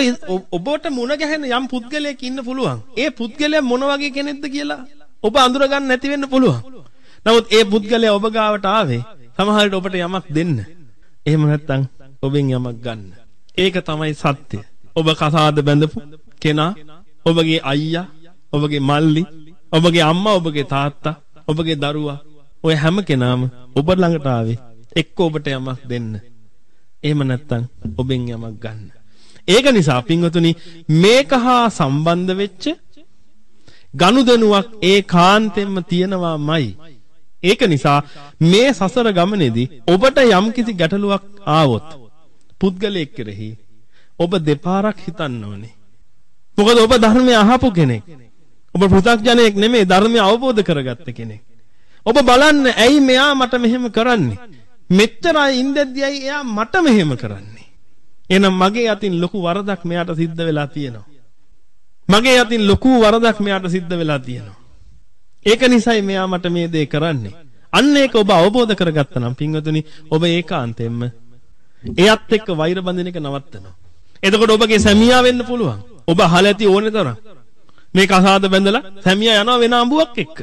ඔබට මුණ ගැහෙන යම් පුද්ගලයෙක් ඉන්න පුළුවන්. ඒ පුද්ගලයා මොන වගේ කෙනෙක්ද කියලා ඔබ අඳුර ගන්න නැති වෙන්න පුළුවන්. නමුත් ඒ පුද්ගලයා ඔබ ගාවට ආවේ සමහරවිට ඔබට යමක් දෙන්න. එහෙම නැත්නම් ඔබෙන් යමක් ගන්න. ඒක තමයි සත්‍ය. ඔබ කසාද බැඳපු කෙනා, ඔබගේ අයියා, ඔබගේ මල්ලි, ඔබගේ අම්මා ඔබගේ තාත්තා ඔබගේ දරුවා ඔය හැම කෙනාම ඔබ ළඟට ආවේ එක්ක ඔබට යමක් දෙන්න. එහෙම නැත්නම් ඔබෙන් යමක් ගන්න. ඒක නිසා පින්වතුනි මේක හා සම්බන්ධ වෙච්ච ගනුදෙනුවක් ඒ කාන්තෙන්ම තියෙනවාමයි. ඒක නිසා මේ සසර ගමනේදී ඔබට යම්කිසි ගැටලුවක් ආවොත් පුද්ගලයෙක් කෙරෙහි ඔබ දෙපාරක් හිතන්න ඕනේ. මොකද ඔබ ධර්මය අහපු කෙනෙක්. ඔබ පෘථග්ජනයෙක් නෙමෙයි ධර්මය අවබෝධ කරගත්ත කෙනෙක්. ඔබ බලන්න ඇයි මෙයා මට මෙහෙම කරන්නේ? මෙච්චරයි ඉඳද්දි ඇයි එයා මට මෙහෙම කරන්නේ? එහෙනම් මගේ අතින් ලොකු වරදක් මෙයාට සිද්ධ වෙලා තියෙනවා. මගේ අතින් ලොකු වරදක් මෙයාට සිද්ධ වෙලා තියෙනවා. ඒක නිසායි මෙයා මට මේ දේ කරන්නේ. අන්න ඒක ඔබ අවබෝධ කරගත්තා නම් පින්වතුනි ඔබ ඒකාන්තයෙන්ම එයත් එක්ක වෛර බඳින එක නවත්තනවා. එතකොට ඔබගේ සැමියා වෙන්න පුළුවන්. ඔබ අහලා ඇති ඕනේ තරම්. මේ කසාද බැඳලා සැමියා යනවා වෙන අඹුවක් එක්ක.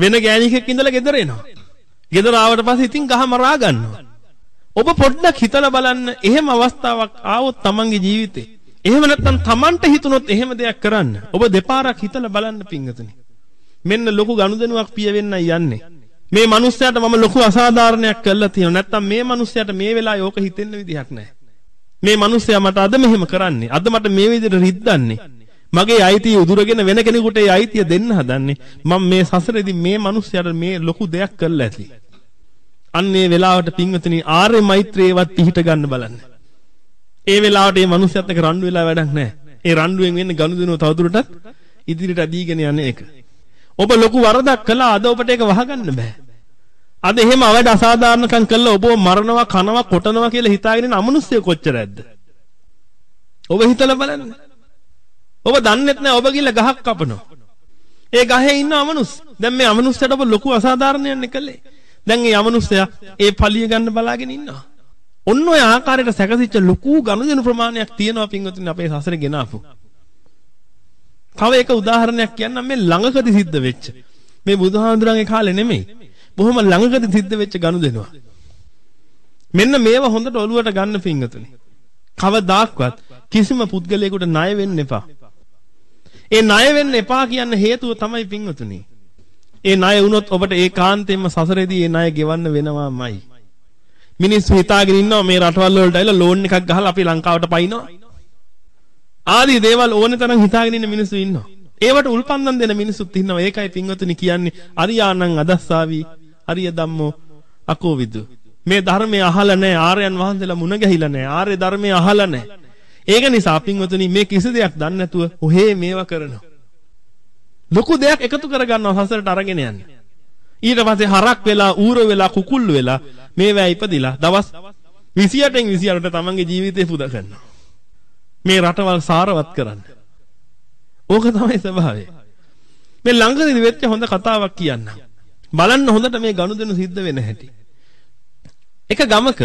වෙන ගෑණිකෙක් ඉඳලා ගෙදර එනවා. ගෙදර ආවට පස්සේ ඉතින් ගහ මරා ගන්නවා. ඔබ පොඩ්ඩක් හිතලා බලන්න එහෙම අවස්ථාවක් ආවොත් තමන්ගේ ජීවිතේ. එහෙම නැත්නම් තමන්ට හිතුනොත් එහෙම දෙයක් කරන්න. ඔබ දෙපාරක් හිතලා බලන්න පිංගතනි. මෙන්න ලොකු ගනුදෙනුවක් පිය වෙන්නයි යන්නේ. මේ මිනිස්යාට මම ලොකු අසාධාරණයක් කළා තියෙනවා. නැත්නම් මේ මිනිස්යාට මේ වෙලාවේ ඕක හිතෙන්න විදිහක් නැහැ. මේ මිනිස්යා මට අද මෙහෙම කරන්නේ. අද මට මේ විදිහට රිද්දන්නේ. මගේ අයිතිය උදුරගෙන වෙන කෙනෙකුට ඒ අයිතිය දෙන්න හදන්නේ. මම මේ සසරේදී මේ මිනිස්යාට මේ ලොකු දෙයක් කළා ඇති. අන්නේ වෙලාවට පින්වතුනි ආර්ය මෛත්‍රියවත් පිහිට ගන්න බලන්න. ඒ වෙලාවට මේ මිනිස්යාත් එක්ක රණ්ඩු වෙලා වැඩක් නැහැ. ඒ රණ්ඩුවෙන් වෙන්නේ ගනුදෙනුව තවදුරටත් ඉදිරියට දීගෙන යන එක. ඔබ ලොකු වරදක් කළා අද ඔබට ඒක වහගන්න බෑ. අද එහෙම අවඩ අසාධාරණකම් කළා ඔබව මරනවා කනවා කොටනවා කියලා හිතාගෙන අමනුෂ්‍ය කොච්චර ඇද්ද? ඔබ හිතලා බලන්න. ඔබ දන්නෙත් නෑ ඔබ ගිහලා ගහක් කපනවා. ඒ ගහේ ඉන්න අමනුස්ස. දැන් මේ අමනුස්සයට ඔබ ලොකු අසාධාරණයක් කළේ. දැන් මේ අමනුස්සයා ඒ පලිය ගන්න බලාගෙන ඉන්නවා. ඔන්න ඔය ආකාරයට සැකසිච්ච ලොකු ගනුදෙනු ප්‍රමාණයක් තියෙනවා පින්වතුනි අපේ සසරේ ගෙන ආපු. තව එක උදාහරණයක් කියන්නම් මේ ළඟකදී සිද්ධ වෙච්ච. මේ බුදුහාඳුරන්ගේ කාලේ නෙමෙයි. බොහොම ළඟකදී සිද්ධ වෙච්ච ගනුදෙනුවක්. මෙන්න මේවා හොඳට ඔළුවට ගන්න පින්වතුනි. කවදාක්වත් කිසිම පුද්ගලයෙකුට ණය වෙන්න එපා. ඒ ණය වෙන්න එපා කියන හේතුව තමයි පින්වතුනි. ඒ ණය වුණොත් ඔබට ඒකාන්තයෙන්ම සසරේදී ඒ ණය ගෙවන්න වෙනවාමයි. මිනිස්සු හිතාගෙන ඉන්නවා මේ රටවල් වලට ඇවිල්ලා ලෝන් එකක් ගහලා අපි ලංකාවට පයින්නවා. ආදී දේවල් ඕනේ තරම් හිතාගෙන ඉන්න මිනිස්සු ඉන්නවා. ඒවට උල්පන්දම් දෙන මිනිස්සුත් ඉන්නවා. ඒකයි පින්වතුනි කියන්නේ අරියාණං අදස්සාවි අරිය ධම්මෝ අකෝවිදු. මේ ධර්මය අහලා නැහැ ආර්යයන් වහන්සේලා මුණ ගැහිලා නැහැ ආර්ය ධර්මය අහලා නැහැ ඒක නිසා පින්වතුනි මේ කිසි දෙයක් දන්නේ නැතුව ඔහේ මේවා කරනවා. ලොකු දෙයක් එකතු කරගන්නවා සසරට අරගෙන යන්න. ඊට පස්සේ හරක් වෙලා ඌර වෙලා කුකුල් වෙලා මේවා ඉපදිලා දවස් 28න් 28ට තමන්ගේ ජීවිතේ පුදා ගන්නවා. මේ රටවල් සාරවත් කරන්න. ඕක තමයි ස්වභාවය. මේ ළඟදී වෙච්ච හොඳ කතාවක් කියන්නම්. බලන්න හොඳට මේ ගනුදෙනු සිද්ධ වෙන හැටි. එක ගමක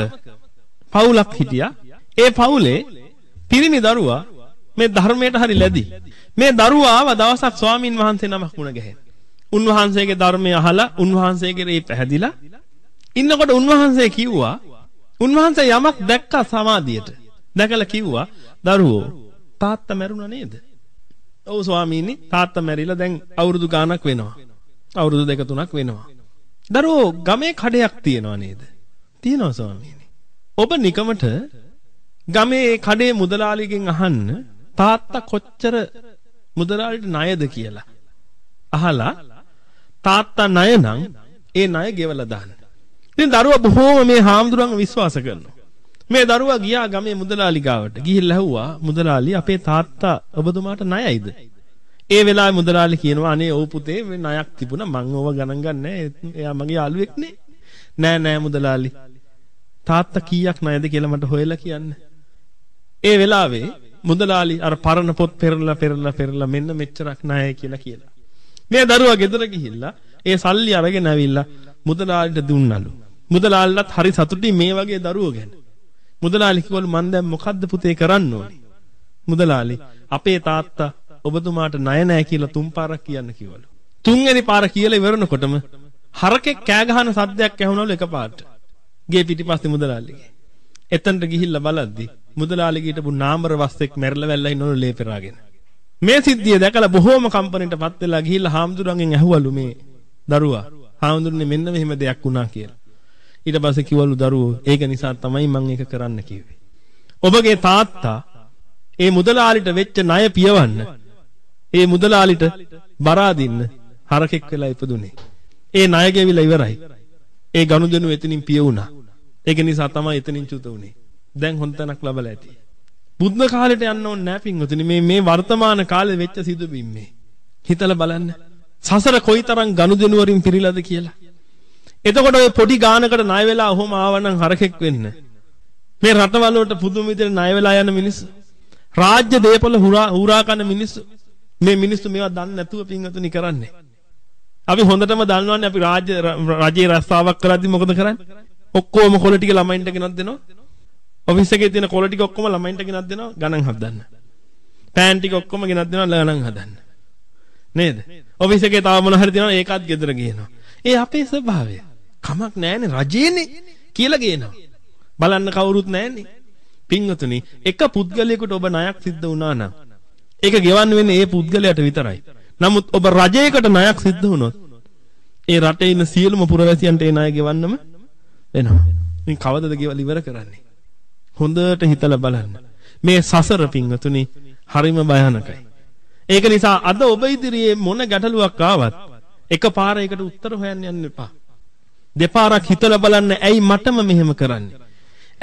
පවුලක් හිටියා. ඒ පවුලේ පිරිමි දරුවා මේ ධර්මයට හරි ලැබි. මේ දරුවාව දවසක් ස්වාමින් වහන්සේ නමක් මුණ ගැහෙන. උන්වහන්සේගේ ධර්මය අහලා උන්වහන්සේගේ ඒ පැහැදිලා ඉන්නකොට උන්වහන්සේ කිව්වා උන්වහන්සේ යමක් දැක්කා සමාධියට. දැකලා කිව්වා දරුවෝ තාත්තා මැරුණා නේද? ඔව් ස්වාමීනි තාත්තා මැරිලා දැන් අවුරුදු ගාණක් වෙනවා. අවුරුදු දෙක තුනක් වෙනවා. දරුවෝ ගමේ කඩයක් තියනවා නේද? තියනවා ස්වාමීනි. ඔබ නිකමට ගමේ කඩේ මුදලාලිගෙන් අහන්න තාත්තා කොච්චර මුදලාලිට ණයද කියලා. අහලා තාත්තා ණය නම් ඒ ණය ගෙවලා දාන්න. ඉතින් දරුවා බොහෝම මේ හාමුදුරන් විශ්වාස කරනවා. මේ දරුවා ගියා ගමේ මුදලාලි ගාවට. ගිහිල්ලා ඇහුවා මුදලාලි අපේ තාත්තා ඔබතුමාට ණයයිද? ඒ වෙලාවේ මුදලාලි කියනවා අනේ ඔව් පුතේ මේ ණයක් තිබුණා මං ඕව ගණන් ගන්නෑ. එයා මගේ යාළුවෙක් නේ. නෑ නෑ මුදලාලි. තාත්තා කීයක් ණයද කියලා මට හොයලා කියන්න. ඒ වෙලාවේ මුදලාලි අර පරණ පොත් පෙරලා පෙරලා පෙරලා මෙන්න මෙච්චරක් ණය කියලා කියලා. මේ දරුවා ගෙදර ගිහිල්ලා ඒ සල්ලි අරගෙන ඇවිල්ලා මුදලාලිට දුන්නලු. මුදලාලිටත් හරි සතුටුයි මේ වගේ දරුවෝ ගැන. මුදලාලි කිව්වලු මං දැන් මොකද්ද පුතේ කරන්න ඕනේ? මුදලාලි අපේ තාත්තා ඔබතුමාට ණය නැහැ කියලා තුන් පාරක් කියන්න කිව්වලු. තුන්වෙනි පාර කියලා ඉවරනකොටම හරකෙක් කෑ ගහන සද්දයක් ඇහුණලු එකපාරට. ගේ පිටිපස්සේ මුදලාලිගේ. එතනට ගිහිල්ලා බලද්දී මුදලාලිගීට බු නාමර වස්සෙක් මැරිලා වැල්ලා ඉන්නවලු ලේ පෙරාගෙන. මේ සිද්ධිය දැකලා බොහෝම කම්පණයටපත් වෙලා ගිහිල්ලා හාමුදුරන්ගෙන් ඇහුවලු මේ දරුවා හාමුදුරනේ මෙන්න මෙහෙම දෙයක් වුණා කියලා. ඊට පස්සේ කිව්වලු දරුවෝ ඒක නිසා තමයි මම ඒක කරන්න කිව්වේ. ඔබගේ තාත්තා ඒ මුදලාලිට වෙච්ච ණය පියවන්න ඒ මුදලාලිට බරා දින්න හරකෙක් වෙලා ඉපදුනේ. ඒ ණය ගෙවිලා ඉවරයි. ඒ ගනුදෙනු එතනින් පිය වුණා. ඒක නිසා තමයි එතනින් චුත වුනේ. දැන් හොඳ තැනක් ලැබලා ඇති. බුද්ධ කාලෙට යන්න ඕනේ නැහැ පින්වතුනි. මේ මේ වර්තමාන කාලේ වෙච්ච සිදුවීම් මේ. හිතලා බලන්න. සසර කොයිතරම් ගනුදෙනු වලින් පිරීලාද කියලා. එතකොට ඔය පොඩි ගානකට ණය වෙලා ඔහොම ආවනම් හරකෙක් වෙන්න. මේ රටවල වලට පුදුම විදිහට ණය වෙලා යන මිනිස්සු. රාජ්‍ය දේපල හුරා හුරා කන මිනිස්සු. මේ මිනිස්සු මේවා දන්නේ නැතුව පින්වතුනි කරන්නේ. අපි හොඳටම දන්නවන්නේ අපි රාජ්‍ය රජේ රස්සාවක් කරද්දි මොකද කරන්නේ? ඔක්කොම කොළ ටික ළමයින්ට ගෙනත් දෙනවා. ඔෆිස් එකේ තියෙන කොළ ටික ඔක්කොම ළමයින්ට ගෙනත් දෙනවා ගණන් හදන්න. පෑන් ටික ඔක්කොම ගෙනත් දෙනවා ගණන් හදන්න. නේද? ඔෆිස් එකේ තව මොන හරි තියෙනවා ඒකත් ගෙදර ගේනවා. ඒ අපේ ස්වභාවය. කමක් නැහැනේ රජේනේ කියලා ගේනවා. බලන්න කවුරුත් නැහැනේ. පින්වතුනි, එක පුද්ගලයෙකුට ඔබ ණයක් සිද්ධ වුණා නම් ඒක ගෙවන්න වෙන්නේ ඒ පුද්ගලයාට විතරයි. නමුත් ඔබ රජයකට ණයක් සිද්ධ වුණොත් ඒ රටේ ඉන්න සියලුම පුරවැසියන්ට ඒ ණය ගෙවන්නම වෙනවා. ඉතින් කවදද ගෙවලා ඉවර කරන්නේ? හොඳට හිතලා බලන්න. මේ සසර පිංගතුනි හරිම භයානකයි. ඒක නිසා අද ඔබ ඉදිරියේ මොන ගැටලුවක් ආවත් එකපාර ඒකට උත්තර හොයන්න යන්න එපා. දෙපාරක් හිතලා බලන්න ඇයි මටම මෙහෙම කරන්නේ?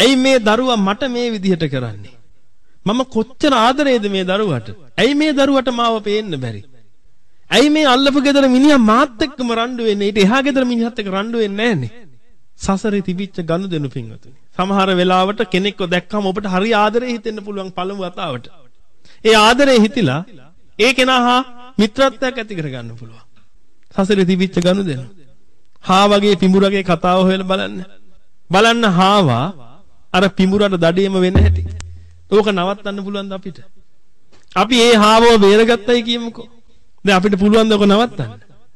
ඇයි මේ දරුවා මට මේ විදිහට කරන්නේ? මම කොච්චර ආදරේද මේ දරුවට? ඇයි මේ දරුවට මාව පේන්න බැරි? ඇයි මේ අල්ලපු ගෙදර මිනිහා මාත් එක්කම රණ්ඩු වෙන්නේ? ඊට එහා ගෙදර මිනිහත් එක්ක රණ්ඩු වෙන්නේ නැහනේ. සසරේ තිබිච්ච ගනුදෙනු පිංගතුනි. සමහර වෙලාවට කෙනෙක්ව දැක්කම ඔබට හරි ආදරේ හිතෙන්න පුළුවන් පළමු වතාවට. ඒ ආදරේ හිතිලා ඒ කෙනා හා මිත්‍රත්වයක් ඇති කරගන්න පුළුවන්. සසරේ තිබිච්ච ගනුදෙනු. හා වගේ පිඹුරගේ කතාව හොයලා බලන්න. බලන්න හාවා අර පිඹුරට දඩේම වෙන හැටි. ඕක නවත්තන්න පුළුවන්ද අපිට? අපි ඒ හාවව බේරගත්තයි කියමුකෝ. දැන් අපිට පුළුවන් ද ඔක නවත්තන්න?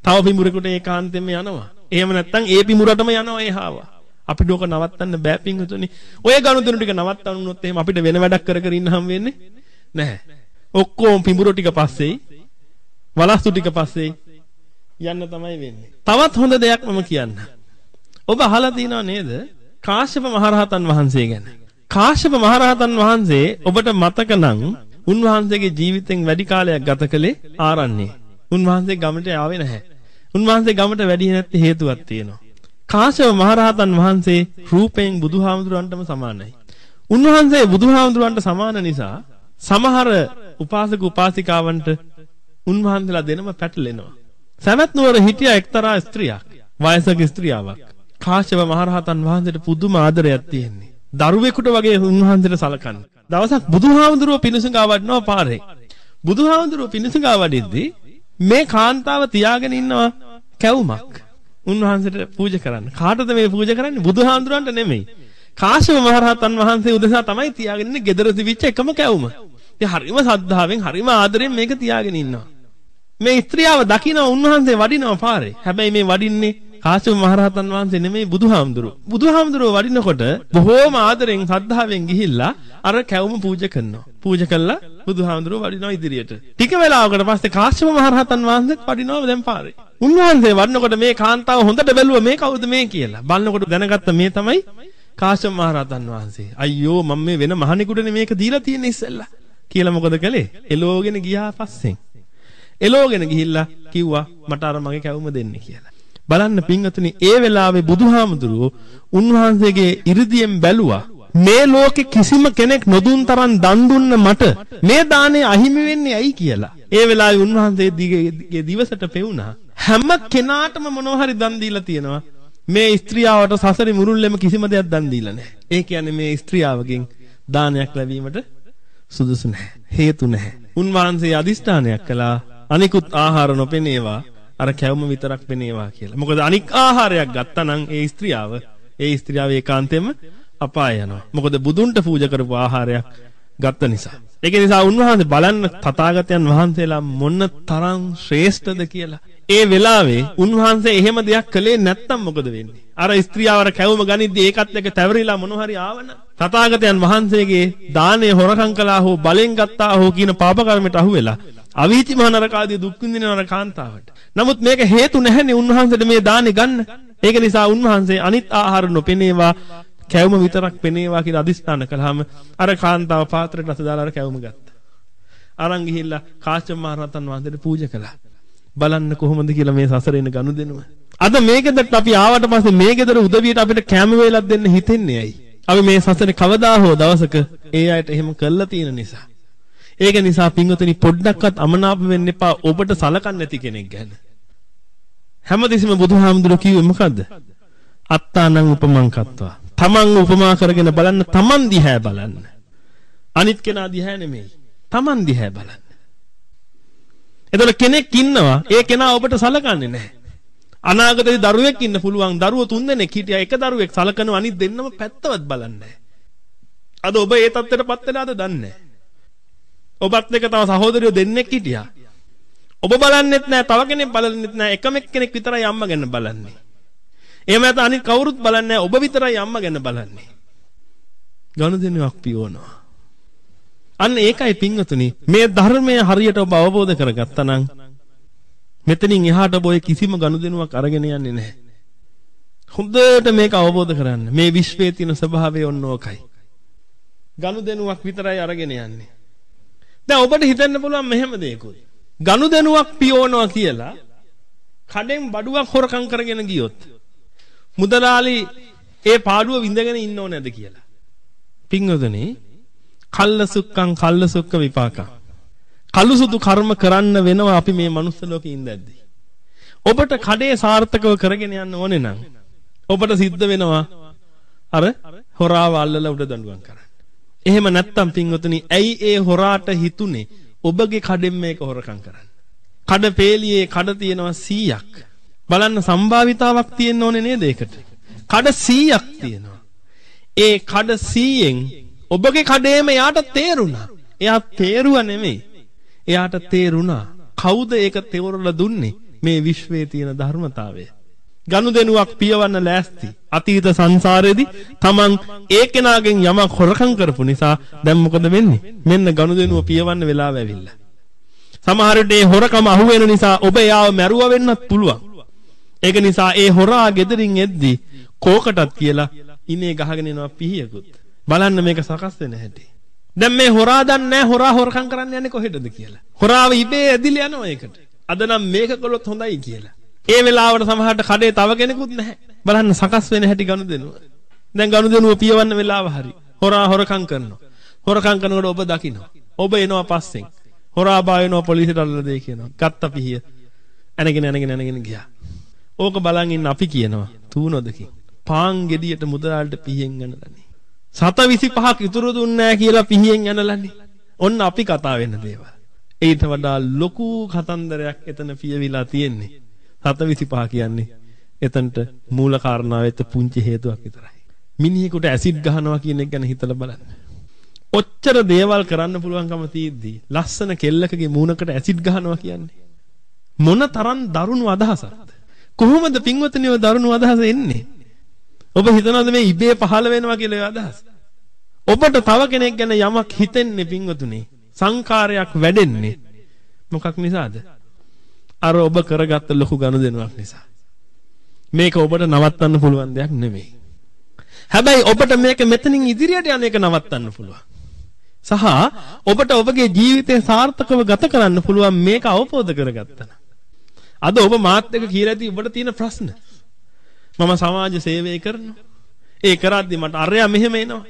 තව පිඹුරෙකුට ඒකාන්තයෙන්ම යනවා. එහෙම නැත්නම් ඒ පිඹුරටම යනවා ඒ හාවා. අපිට ඕක නවත්තන්න බෑ පින්වතුනි. ඔය ගනුදෙනු ටික නවත්තන්නොත් එහෙම අපිට වෙන වැඩක් කර කර ඉන්න හම් වෙන්නේ නැහැ. ඔක්කොම පිඹුරෝ ටික පස්සෙයි වලස්සු ටික පස්සෙයි යන්න තමයි වෙන්නේ. තවත් හොඳ දෙයක් මම කියන්න. ඔබ අහලා තියෙනව නේද? කාශ්‍යප මහරහතන් වහන්සේ ගැන. කාශ්‍යප මහරහතන් වහන්සේ ඔබට මතක නම් උන්වහන්සේගේ ජීවිතෙන් වැඩි කාලයක් ගත කළේ ආරණ්‍යයේ. උන්වහන්සේ ගමට ආවේ නැහැ. උන්වහන්සේ ගමට වැඩි නැත්තේ හේතුවක් තියෙනවා. කාශ්‍යප මහරහතන් වහන්සේ රූපයෙන් බුදුහාමුදුරන්ටම සමානයි. උන්වහන්සේ බුදුහාමුදුරන්ට සමාන නිසා සමහර උපාසක උපාසිකාවන්ට උන්වහන්සේලා දෙනම පැටලෙනවා. සවැත් නුවර හිටියා එක්තරා ස්ත්‍රියක්. වයසක ස්ත්‍රියාවක්. කාශ්‍යප මහරහතන් වහන්සේට පුදුම ආදරයක් තියෙන්නේ. දරුවෙකුට වගේ උන්වහන්සේට සලකන්නේ. දවසක් බුදුහාමුදුරුව පිණිසුඟා වඩනවා පාරේ. බුදුහාමුදුරුව පිණිසුඟා වඩිද්දී මේ කාන්තාව තියාගෙන ඉන්නවා කැවුමක්. උන්වහන්සේට පූජා කරන්න. කාටද මේ පූජා කරන්නේ? බුදුහාඳුරන්ට නෙමෙයි. කාශ්‍යප මහරහතන් වහන්සේ උදෙසා තමයි තියාගෙන ඉන්නේ gedara තිබිච්ච එකම කැවුම. ඉතින් හරිම සද්ධාවෙන් හරිම ආදරෙන් මේක තියාගෙන ඉන්නවා. මේ ස්ත්‍රියව දකින්න උන්වහන්සේ වඩිනවා පාරේ. හැබැයි මේ වඩින්නේ කාශ්‍යප මහරහතන් වහන්සේ නෙමෙයි බුදුහාමුදුරුවෝ. බුදුහාමුදුරුවෝ වඩිනකොට බොහෝම ආදරෙන් සද්ධාවෙන් ගිහිල්ලා අර කැවුම පූජා කරනවා. පූජා කළා බුදුහාමුදුරුවෝ වඩිනවා ඉදිරියට. ටික වෙලාවකට පස්සේ කාශ්‍යප මහරහතන් වහන්සේත් වඩිනවා දැන් පාරේ. උන්වහන්සේ වඩිනකොට මේ කාන්තාව හොඳට බැලුවා මේ කවුද මේ කියලා. බලනකොට දැනගත්ත මේ තමයි කාශ්‍යප මහරහතන් වහන්සේ. අයියෝ මම මේ වෙන මහණෙකුටනේ මේක දීලා තියෙන්නේ ඉස්සෙල්ලා. කියලා මොකද කළේ? එලෝගෙන ගියා පස්සෙන්. එලෝගෙන ගිහිල්ලා කිව්වා මට අර මගේ කැවුම දෙන්න කියලා. බලන්න පින්වතුනි ඒ වෙලාවේ බුදුහාමුදුරුවෝ උන්වහන්සේගේ 이르දියෙන් බැලුවා මේ ලෝකේ කිසිම කෙනෙක් නොදුන් තරම් දන් දුන්න මට මේ දාණය අහිමි වෙන්නේ ඇයි කියලා. ඒ වෙලාවේ උන්වහන්සේ දිගේ දිවසට පෙවුනා. හැම කෙනාටම මොනවා හරි දන් දීලා තියෙනවා. මේ ස්ත්‍රියාවට සසරි මුරුල්ලෙම කිසිම දෙයක් දන් දීලා නැහැ. ඒ කියන්නේ මේ ස්ත්‍රියාවගෙන් දානයක් ලැබීමට සුදුසු නැහැ. හේතු නැහැ. උන්වහන්සේ අදිස්ථානයක් කළා අනිකුත් ආහාර නොපෙනේවා අර කැවුම විතරක් පෙනේවා කියලා. මොකද අනික් ආහාරයක් ගත්තනම් ඒ ස්ත්‍රියාව ඒ ස්ත්‍රියාව ඒකාන්තයෙන්ම අපාය යනවා. මොකද බුදුන්ට පූජා කරපු ආහාරයක් ගත්ත නිසා. ඒක නිසා උන්වහන්සේ බලන්න තථාගතයන් වහන්සේලා මොන තරම් ශ්‍රේෂ්ඨද කියලා. ඒ වෙලාවේ උන්වහන්සේ එහෙම දෙයක් කළේ නැත්තම් මොකද වෙන්නේ? අර ස්ත්‍රියාව අර කැවුම ගනිද්දී ඒකත් එක්ක තැවරිලා මොන හරි ආවන තථාගතයන් වහන්සේගේ දානය හොරකම් කළා හෝ බලෙන් ගත්තා හෝ කියන පාප කර්මයට අහුවෙලා අවීතිමහ නරක ආදී දුක් විඳිනවන කාන්තාවට. නමුත් මේක හේතු නැහැනේ උන්වහන්සේට මේ දානි ගන්න. ඒක නිසා උන්වහන්සේ අනිත් ආහාර නොපෙනේවා කැවුම විතරක් පෙනේවා කියලා අදිස්ථාන කළාම අර කාන්තාව පාත්‍රයට රස දාලා අර කැවුම ගත්තා. අරන් ගිහිල්ලා කාශ්‍යප මහ රහතන් වහන්සේට පූජා කළා. බලන්න කොහොමද කියලා මේ සසරේන ගනුදෙනුව. අද මේකෙන්දත් අපි ආවට පස්සේ මේ ගෙදර උදවියට අපිට කැම වේලක් දෙන්න හිතෙන්නේ ඇයි? අපි මේ සසරේ කවදා හෝ දවසක ඒ අයට එහෙම කළා තියෙන නිසා. ඒක නිසා පින්වතුනි පොඩ්ඩක්වත් අමනාප වෙන්න එපා ඔබට සලකන්නේ නැති කෙනෙක් ගැන. හැමදෙසෙම බුදුහාමුදුරුවෝ කිව්වේ මොකද්ද? අත්තානං උපමං කත්වා. තමන් උපමා කරගෙන බලන්න තමන් දිහා බලන්න. අනිත් කෙනා දිහා නෙමෙයි. තමන් දිහා බලන්න. එතකොට කෙනෙක් ඉන්නවා ඒ කෙනා ඔබට සලකන්නේ නැහැ. අනාගතයේ දරුවෙක් ඉන්න පුළුවන් දරුවෝ තුන්දෙනෙක් හිටියා එක දරුවෙක් සලකනවා අනිත් දෙන්නම පැත්තවත් බලන්නේ නැහැ. අද ඔබ ඒ தත්ත්වයටපත් වෙලාද දන්නේ නැහැ. ඔබත් එක තව සහෝදරයෝ දෙන්නෙක් හිටියා. ඔබ බලන්නෙත් නෑ තව කෙනෙක් බලන්නෙත් නෑ එකම එක්කෙනෙක් විතරයි අම්මා ගැන බලන්නේ. එහෙම නැත්නම් අනිත් කවුරුත් බලන්නේ ඔබ විතරයි අම්මා ගැන බලන්නේ. ගනුදෙනුවක් පියවනවා. අන්න ඒකයි පින්වතුනි මේ ධර්මය හරියට ඔබ අවබෝධ කරගත්තා නම් මෙතනින් එහාට ඔබ ඔය කිසිම ගනුදෙනුවක් අරගෙන යන්නේ නැහැ. හොඳට මේක අවබෝධ කරන්න. මේ විශ්වයේ තියෙන ස්වභාවය ඔන්න ඕකයි. ගනුදෙනුවක් විතරයි අරගෙන යන්නේ. දැන් ඔබට හිතෙන්න පුළුවන් මෙහෙම දෙයකුයි. ගනුදෙනුවක් පියවනවා කියලා කඩෙන් බඩුවක් හොරකම් කරගෙන ගියොත් මුදලාලි ඒ පාඩුව විඳගෙන ඉන්න ඕනේ නැද කියලා. පින්වදනේ කල්ලසුක්කං කල්ලසුක්ක විපාකං. කලුසුදු කර්ම කරන්න වෙනවා අපි මේ මනුස්ස ලෝකේ ඉඳද්දී. ඔබට කඩේ සාර්ථකව කරගෙන යන්න ඕනේ නම් ඔබට සිද්ධ වෙනවා අර හොරාව අල්ලලා උඩ දඬුවම් කරන්න. එහෙම නැත්තම් පින්වතුනි ඇයි ඒ හොරාට හිතුනේ ඔබගේ කඩෙන් මේක හොරකම් කරන්න. කඩ පේලියේ කඩ තියෙනවා 100ක්. බලන්න සම්භාවිතාවක් තියෙන්න ඕනේ නේද ඒකට? කඩ 100ක් තියෙනවා. ඒ කඩ 100ෙන් ඔබගේ කඩේම යාට තේරුණා. එයා තේරුවා නෙමෙයි. එයාට තේරුණා කවුද ඒක තේරලා දුන්නේ මේ විශ්වයේ තියෙන ධර්මතාවය. ගනුදෙනුවක් පියවන්න ලෑස්ති. අතීත සංසාරයේදී තමන් ඒ කෙනාගෙන් යමක් හොරකම් කරපු නිසා දැන් මොකද වෙන්නේ? මෙන්න ගනුදෙනුව පියවන්න වෙලාව ඇවිල්ලා. සමහර විට මේ හොරකම අහු වෙන නිසා ඔබ එයාව මැරුවා වෙන්නත් පුළුවන්. ඒක නිසා ඒ හොරා gederin එද්දී කෝකටත් කියලා ඉනේ ගහගෙන එනවා පිහියකුත්. බලන්න මේක සකස් වෙන හැටි. දැන් මේ හොරා දන්නේ හොරා හොරකම් කරන්න යන්නේ කොහෙටද කියලා. හොරාව ඉබේ ඇදිලා යනවා ඒකට. අද නම් මේක කළොත් හොඳයි කියලා. ඒ වෙලාවට සමහරට කඩේ තව කෙනෙකුත් නැහැ. බලන්න සකස් වෙන හැටි ගනුදෙනුව. දැන් ගනුදෙනුව පියවන්න වෙලාව හරි. හොරා හොරකම් කරනවා. හොරකම් කරනකොට ඔබ දකිනවා. ඔබ එනවා පස්සෙන්. හොරා බා වෙනවා පොලිසියට අල්ලලා දෙයි කියනවා. ගත්ත පිහිය. ඇනගෙන ඇනගෙන ඇනගෙන ගියා. ඕක බලන් ඉන්න අපි කියනවා තූනොදකින්. පාන් ගෙඩියට මුදලාලට පිහියෙන් යනලානේ. 725ක් ඉතුරු දුන්නේ කියලා පිහියෙන් යනලානේ. ඔන්න අපි කතා වෙන දේවල්. ඊට වඩා ලොකු කතන්දරයක් එතන පියවිලා තියෙන්නේ. 725 කියන්නේ එතනට මූල කාරණාවෙත් පුංචි හේතුවක් විතරයි. මිනිහෙකුට ඇසිඩ් ගහනවා කියන එක ගැන හිතලා බලන්න. ඔච්චර දේවල් කරන්න පුළුවන්කම තියෙද්දී ලස්සන කෙල්ලකගේ මූණකට ඇසිඩ් ගහනවා කියන්නේ මොන තරම් දරුණු අදහසක්ද? කොහොමද පින්වතනියෝ දරුණු අදහස එන්නේ? ඔබ හිතනවද මේ ඉබේ පහළ වෙනවා කියලා අදහස? ඔබට තව කෙනෙක් ගැන යමක් හිතෙන්නේ පින්වතුනි. සංකාරයක් වැඩෙන්නේ මොකක් නිසාද? අර ඔබ කරගත්ත ලොකු ගනුදෙනුවක් නිසා. මේක ඔබට නවත්තන්න පුළුවන් දෙයක් නෙවෙයි. හැබැයි ඔබට මේක මෙතනින් ඉදිරියට යන එක නවත්තන්න පුළුවන්. සහ ඔබට ඔබගේ ජීවිතය සාර්ථකව ගත කරන්න පුළුවන් මේක අවබෝධ කරගත්තා. අද ඔබ මාත් එක්ක කියලා ඇති ඔබට තියෙන ප්‍රශ්න. මම සමාජ සේවය කරනවා. ඒ කරද්දි මට අරයා මෙහෙම එනවා.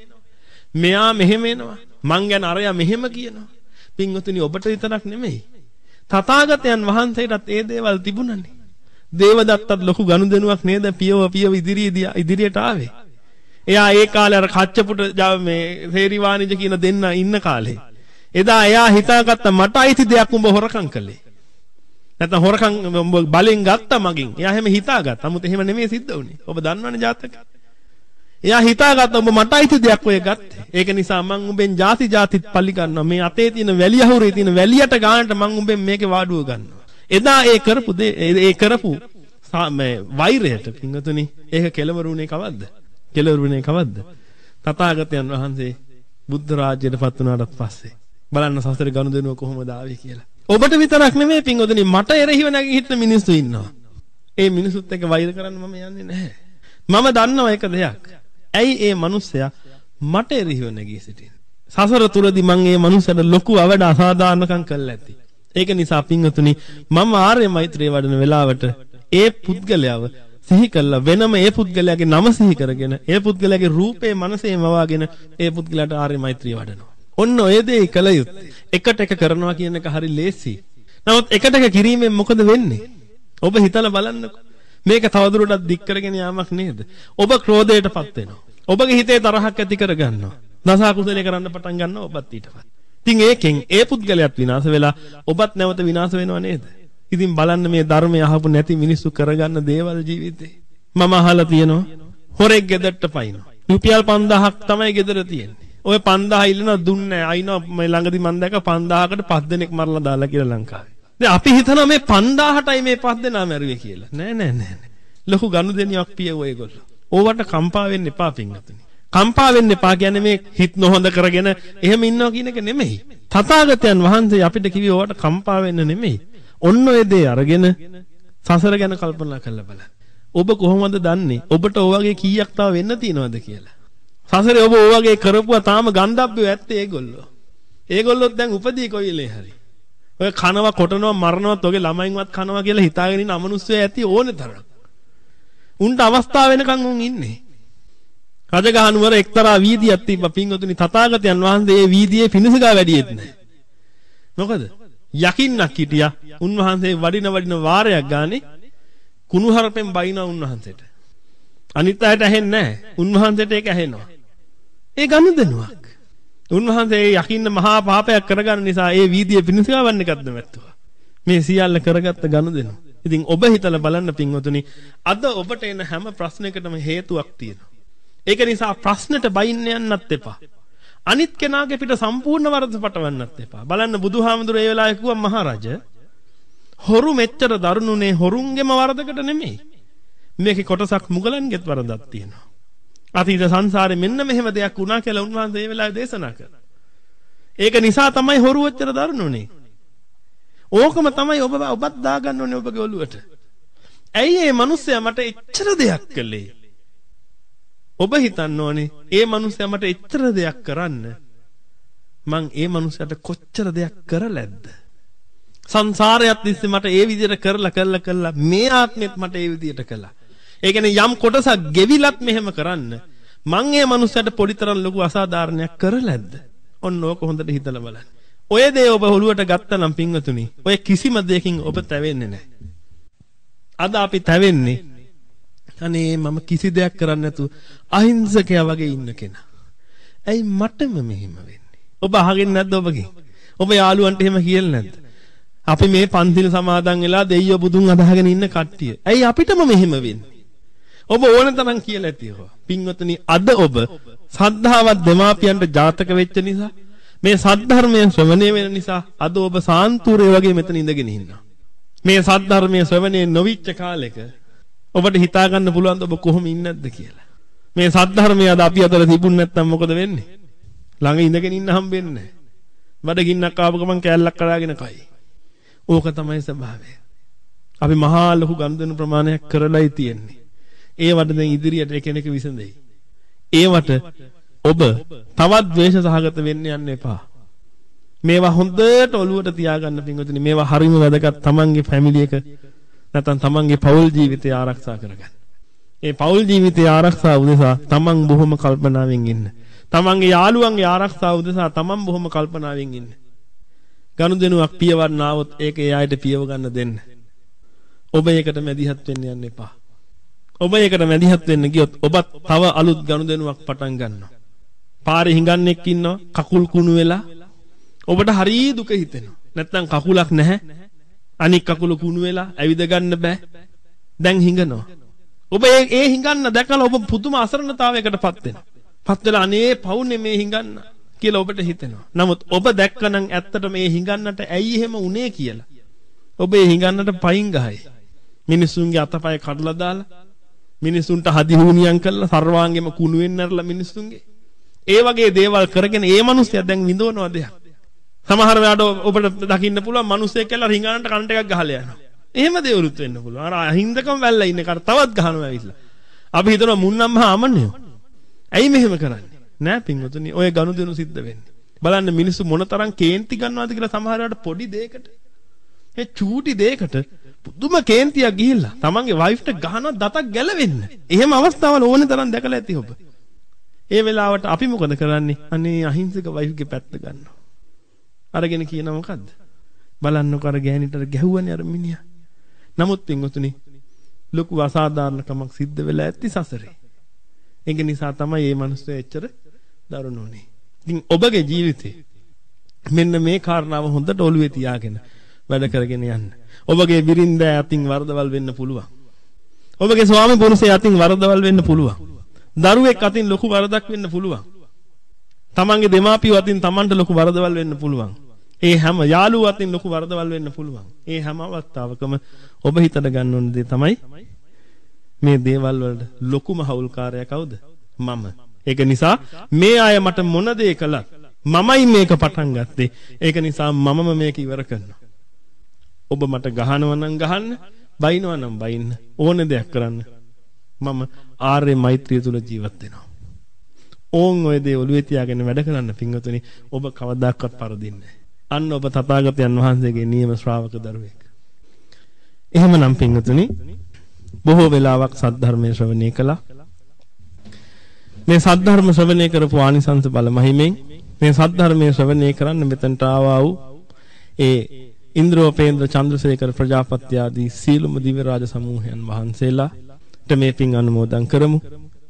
මෙයා මෙහෙම එනවා. මං ගැන අරයා මෙහෙම කියනවා. පින්වතුනි ඔබට විතරක් නෙමෙයි. තථාගතයන් වහන්සේටත් ඒ දේවල් තිබුණනේ. දේවදත්තත් ලොකු ගනුදෙනුවක් නේද පියව පියව ඉදිරියේදී ඉදිරියට ආවේ. එයා ඒ කාලේ අර කච්චපුට මේ සේරිවාණිජ කියන දෙන්න ඉන්න කාලේ. එදා එයා හිතාගත්ත මට අයිති දෙයක් උඹ හොරකම් කළේ. නැත්නම් හොරකම් බලෙන් ගත්තා මගෙන්. එයා හැම හිතාගත්තා. 아무ත් එහෙම නෙමෙයි සිද්ධ වුනේ. ඔබ දන්නවනේ ජාතකය. එයා හිතාගත්ත ඔබ මට අයිති දෙයක් ඔය ගත්තේ. ඒක නිසා මං උඹෙන් ಜಾති ಜಾතිත් පලි ගන්නවා. මේ අතේ තියෙන වැලි අහුරේ තියෙන වැලියට ගානට මං උඹෙන් මේකේ වාඩුව ගන්නවා. එදා ඒ කරපු ඒ කරපු මේ වෛරයට පිංගතුනි ඒක කෙලවරුනේ කවද්ද? කෙලවරුනේ කවද්ද? තථාගතයන් වහන්සේ බුද්ධ රාජ්‍යයට පත් වුණාට පස්සේ බලන්න සසර ගනුදෙනුව කොහොමද ආවේ කියලා. ඔබට විතරක් නෙමෙයි පිංගතුනි මට එරෙහිව නැගී හිටින මිනිස්සු ඉන්නවා. ඒ මිනිසුත් එක්ක වෛර කරන්න මම යන්නේ නැහැ. මම දන්නවා එක දෙයක්. ඇයි ඒ මිනිස්සයා මට එරෙහිව නැගී සිටින්නේ? සසර තුලදී මම මේ මිනිස්සට ලොකු අවඩ අසාධාරණකම් කළා ඇති. ඒක නිසා පින්වතුනි මම ආර්ය මෛත්‍රිය වඩන වෙලාවට ඒ පුද්ගලයාව සිහි කළා වෙනම ඒ පුද්ගලයාගේ නම සිහි කරගෙන ඒ පුද්ගලයාගේ රූපේ මනසේම වවාගෙන ඒ පුද්ගලයාට ආර්ය මෛත්‍රිය වඩනවා. ඔන්න ඔය දේ කළ යුත්තේ. එකට එක කරනවා කියන එක හරි ලේසි. නමුත් එකට එක කිරීමෙන් මොකද වෙන්නේ? ඔබ හිතලා බලන්නකෝ. මේක තවදුරටත් දික් කරගෙන යාමක් නේද? ඔබ ක්‍රෝධයටපත් වෙනවා. ඔබගේ හිතේ තරහක් ඇති කරගන්නවා. දසා කුසලයේ කරන්න පටන් ගන්නවා ඔබත් ඊට පස්සේ. ඉතින් ඒකෙන් ඒ පුද්ගලයාත් විනාශ වෙලා ඔබත් නැවත විනාශ වෙනවා නේද? ඉතින් බලන්න මේ ධර්මය අහපු නැති මිනිස්සු කරගන්න දේවල් ජීවිතේ. මම අහලා තියෙනවා හොරෙක් ගෙදරට පයින්නවා. රුපියල් 5000ක් තමයි ගෙදර තියෙන්නේ. ඔය 5000 ඉල්ලන දුන්නේ නැහැ. අයිනෝ මේ ළඟදි මම දැක්ක 5000කට 5 දෙනෙක් මරලා දාලා කියලා ලංකාවේ. දැන් අපි හිතනවා මේ 5000ටයි මේ පස් දෙනා මැරුවේ කියලා. නෑ නෑ නෑ. ලොකු ගනුදෙනියක් පියව ඒගොල්ලෝ. ඕවට කම්පා වෙන්න එපා පින්වතුනි. කම්පා වෙන්න එපා කියන්නේ මේ හිත නොහොඳ කරගෙන එහෙම ඉන්නවා කියන එක නෙමෙයි. තථාගතයන් වහන්සේ අපිට කිව්වේ ඕවට කම්පා වෙන්න නෙමෙයි. ඔන්න ඔය දේ අරගෙන සසර ගැන කල්පනා කරලා බලන්න. ඔබ කොහොමද දන්නේ? ඔබට ඔයගේ කීයක් තව වෙන්න තියෙනවද කියලා. සසරේ ඔබ ඔයගේ කරපුවා තාම ගණ්ඩබ්බේ ඇත්තේ ඒගොල්ලෝ. ඒගොල්ලොත් දැන් උපදී කොයිලේ හරි. ඔය කනවා කොටනවා මරනවත් ඔගේ ළමයින්වත් කනවා කියලා හිතාගෙන ඉන්න අමනුස්සය ඇති ඕනේ තරම්. උන්ට අවස්ථාව වෙනකන් උන් ඉන්නේ. රජගහනුවර එක්තරා වීදියක් තිබ්බා පින්වතුනි තථාගතයන් වහන්සේ ඒ වීදියේ පිණිසගා වැඩියෙත් නැහැ. මොකද? යකින්නක් හිටියා. උන්වහන්සේ වඩින වඩින වාරයක් ගානේ කුණුහරපෙන් බයිනා උන්වහන්සේට. අනිත් අයට ඇහෙන්නේ නැහැ. උන්වහන්සේට ඒක ඇහෙනවා. ඒ ගනුදෙනුවක්. උන්වහන්සේ ඒ යකින්න මහා පාපයක් කරගන්න නිසා ඒ වීදිය පිණිසවන්න එකක්ද මැත්තුවා. මේ සියල්ල කරගත්ත ගනුදෙනු. ඉතින් ඔබ හිතලා බලන්න පින්වතුනි අද ඔබට එන හැම ප්‍රශ්නයකටම හේතුවක් තියෙනවා. ඒක නිසා ප්‍රශ්නෙට බයින්න යන්නත් එපා. අනිත් කෙනාගේ පිට සම්පූර්ණ වරද පටවන්නත් එපා. බලන්න බුදුහාමුදුරේ ඒ වෙලාවේ කිව්වා මහරජා හොරු මෙච්චර දරුණුනේ හොරුන්ගේම වරදකට නෙමෙයි. මේකේ කොටසක් මුගලන්ගේත් වරදක් තියෙනවා. අතීත සංසාරේ මෙන්න මෙහෙම දෙයක් වුණා කියලා උන්වහන්සේ ඒ වෙලාවේ දේශනා කළා. ඒක නිසා තමයි හොරු වෙච්චර දරුණුනේ. ඕකම තමයි ඔබ ඔබත් දාගන්න ඕනේ ඔබගේ ඔළුවට. ඇයි මේ මිනිස්සයා මට එච්චර දෙයක් කළේ? ඔබ හිතන්න ඕනේ ඒ මනුස්සයා මට එච්චර දෙයක් කරන්න මං ඒ මනුස්සයාට කොච්චර දෙයක් කරලැද්ද සංසාරයත් තිස්සේ මට ඒ විදිහට කරලා කරලා කරලා මේ ආත්මෙත් මට ඒ විදිහට කළා ඒ කියන්නේ යම් කොටසක් ගෙවිලත් මෙහෙම කරන්න මං ඒ මනුස්සයාට පොඩිතරම් ලොකු අසාධාරණයක් කරලාද? ඔන්න ඕක හොඳට හිතලා බලන්න. ඔය දේ ඔබ හොළුවට ගත්තනම් පින්වතුනි, ඔය කිසිම දෙයකින් ඔබ තැවෙන්නේ නැහැ. අද අපි තැවෙන්නේ අනේ මම කිසි දෙයක් කරන්නේ නැතු අහිංසකයා වගේ ඉන්න කෙනා. ඇයි මටම මෙහෙම වෙන්නේ? ඔබ අහගෙන නැද්ද ඔබගේ? ඔබ යාළුවන්ට එහෙම කියලා නැද්ද? අපි මේ පන්තිල් සමාදන් වෙලා දෙයියෝ බුදුන් අදහගෙන ඉන්න කට්ටිය. ඇයි අපිටම මෙහෙම වෙන්නේ? ඔබ ඕන තරම් කියලා ඇති ඒවා. පින්වතුනි අද ඔබ සද්ධාවත් දෙමාපියන්ට ජාතක වෙච්ච නිසා මේ සද්ධර්මය ශ්‍රවණය වෙන නිසා අද ඔබ සාන්තුරේ වගේ මෙතන ඉඳගෙන ඉන්නවා. මේ සද්ධර්මය ශ්‍රවණය නොවිච්ච කාලෙක ඔබට හිතා ගන්න පුළුවන් ඔබ කොහොම ඉන්නේ නැද්ද කියලා. මේ සද්ධර්මය අද අපි අතර තිබුණ නැත්නම් මොකද වෙන්නේ? ළඟ ඉඳගෙන ඉන්න හම්බෙන්නේ නැහැ. බඩගින්නක් ආව ගමන් කෑල්ලක් කඩාගෙන කයි. ඕක තමයි ස්වභාවය. අපි මහා ලොකු ගනුදෙනු ප්‍රමාණයක් කරලායි තියෙන්නේ. ඒවට දැන් ඉදිරියට එකිනෙක විසඳෙයි. ඒවට ඔබ තවත් ද්වේෂ සහගත වෙන්න යන්න එපා. මේවා හොඳට ඔලුවට තියාගන්න පින්වතුනි. මේවා හරිම වැදගත් තමන්ගේ ෆැමිලි එක නැත්නම් තමන්ගේ පවුල් ජීවිතය ආරක්ෂා කරගන්න. ඒ පවුල් ජීවිතය ආරක්ෂා උදෙසා තමන් බොහොම කල්පනාවෙන් ඉන්න. තමන්ගේ යාළුවන්ගේ ආරක්ෂා උදෙසා තමන් බොහොම කල්පනාවෙන් ඉන්න. ගනුදෙනුවක් පියවන්න આવොත් ඒක ඒ අයට පියව ගන්න දෙන්න. ඔබ ඒකට මැදිහත් වෙන්න යන්න එපා. ඔබ ඒකට මැදිහත් වෙන්න ගියොත් ඔබත් තව අලුත් ගනුදෙනුවක් පටන් ගන්නවා. පාරේ හිඟන්නෙක් ඉන්නවා කකුල් කුණු වෙලා ඔබට හරී දුක හිතෙනවා. නැත්නම් කකුලක් නැහැ. අනික් කකුල කුණු වෙලා ඇවිද ගන්න බෑ. දැන් හිඟනවා. ඔබ ඒ ඒ හිඟන්න දැකලා ඔබ පුදුම අසරණතාවයකටපත් වෙනවා. පත් වෙලා අනේ පවුනේ මේ හිඟන්න කියලා ඔබට හිතෙනවා. නමුත් ඔබ දැක්කනම් ඇත්තට මේ හිඟන්නට ඇයි එහෙම උනේ කියලා. ඔබ ඒ හිඟන්නට පයින් ගහයි. මිනිසුන්ගේ අතපය කඩලා දාලා මිනිසුන්ට හදි හුනියම් කරලා සර්වාංගෙම කුණු වෙන්නරලා මිනිසුන්ගේ ඒ වගේ දේවල් කරගෙන ඒ මිනිස්සයා දැන් විඳවනවා දෙයක් සමහර වෙලාවට ඔබට දකින්න පුළුවන් මිනිස්සෙක් කියලා රිංගානට කන්ට එකක් ගහලා යනවා එහෙම දේවලුත් වෙන්න පුළුවන් අර අහින්දකම වැල්ලා ඉන්න කට තවත් ගහනවා ඇවිල්ලා අපි හිතනවා මුන්නම් මහා අමනියෝ ඇයි මෙහෙම කරන්නේ නෑ පින්වතුනි ඔය ගනුදෙනු සිද්ධ වෙන්නේ බලන්න මිනිස්සු මොනතරම් කේන්ති ගන්නවද කියලා සමහර වෙලාවට පොඩි දෙයකට ඒ චූටි දෙයකට පුදුම කේන්තියක් ගිහිල්ලා තමන්ගේ වයිෆ්ට ගහන දතක් ගැලවෙන්න. එහෙම අවස්ථාවල ඕනේ තරම් දැකලා ඇති ඔබ. ඒ වෙලාවට අපි මොකද කරන්නේ? අනේ අහිංසක වයිෆ්ගේ පැත්ත ගන්නවා. අරගෙන කියන මොකද්ද? බලන්නකො අර ගෑණිටර ගැහුවනේ අර මිනිහා. නමුත් පින්වතුනි ලොකු අසාධාරණකමක් සිද්ධ වෙලා ඇති සසරේ. ඒක නිසා තමයි මේ මිනිස්සු එච්චර දරුණු උනේ. ඉතින් ඔබගේ ජීවිතේ මෙන්න මේ කාරණාව හොඳට ඔළුවේ තියාගෙන වැඩ කරගෙන යන්න. ඔබගේ බිරින්දෑ අතින් වරදවල් වෙන්න පුළුවන්. ඔබගේ ස්වාමි පුරුෂයා අතින් වරදවල් වෙන්න පුළුවන්. දරුවෙක් අතින් ලොකු වරදක් වෙන්න පුළුවන්. තමන්ගේ දෙමාපියෝ අතින් තමන්ට ලොකු වරදවල් වෙන්න පුළුවන්. ඒ හැම යාළුවෝ අතින් ලොකු වරදවල් වෙන්න පුළුවන්. ඒ හැම අවස්ථාවකම ඔබ හිතට ගන්න ඕන දේ තමයි මේ දේවල් වලට ලොකුම හවුල්කාරයා කවුද? මම. ඒක නිසා මේ අය මට මොන දේ කළත් මමයි මේක පටන් ගත්තේ. ඒක නිසා මමම මේක ඉවර කරනවා. ඔබ මට ගහනවා නම් ගහන්න, බයිනවා නම් බයින්න. ඕන දෙයක් කරන්න. මම ආර්ය මෛත්‍රිය තුල ජීවත් වෙනවා. ඕන් ඔය දේ ඔළුවේ තියාගෙන වැඩ කරන්න පිංගතුනි ඔබ කවදාවත් පරදින්නේ අන්න ඔබ තථාගතයන් වහන්සේගේ නියම ශ්‍රාවක දරුවෙක්. එහෙමනම් පිංගතුනි බොහෝ වෙලාවක් සද්ධර්මය ශ්‍රවණය කළා. මේ සද්ධර්ම ශ්‍රවණය කරපු ආනිසංස බල මහිමෙන් මේ සද්ධර්මය ශ්‍රවණය කරන්න මෙතනට ආවා වූ ඒ ඉන්ද්‍රෝපේන්ද්‍ර චන්ද්‍රසේකර ප්‍රජාපති ආදී සීලුම දිව්‍ය රාජ සමූහයන් වහන්සේලාට මේ පින් අනුමෝදන් කරමු.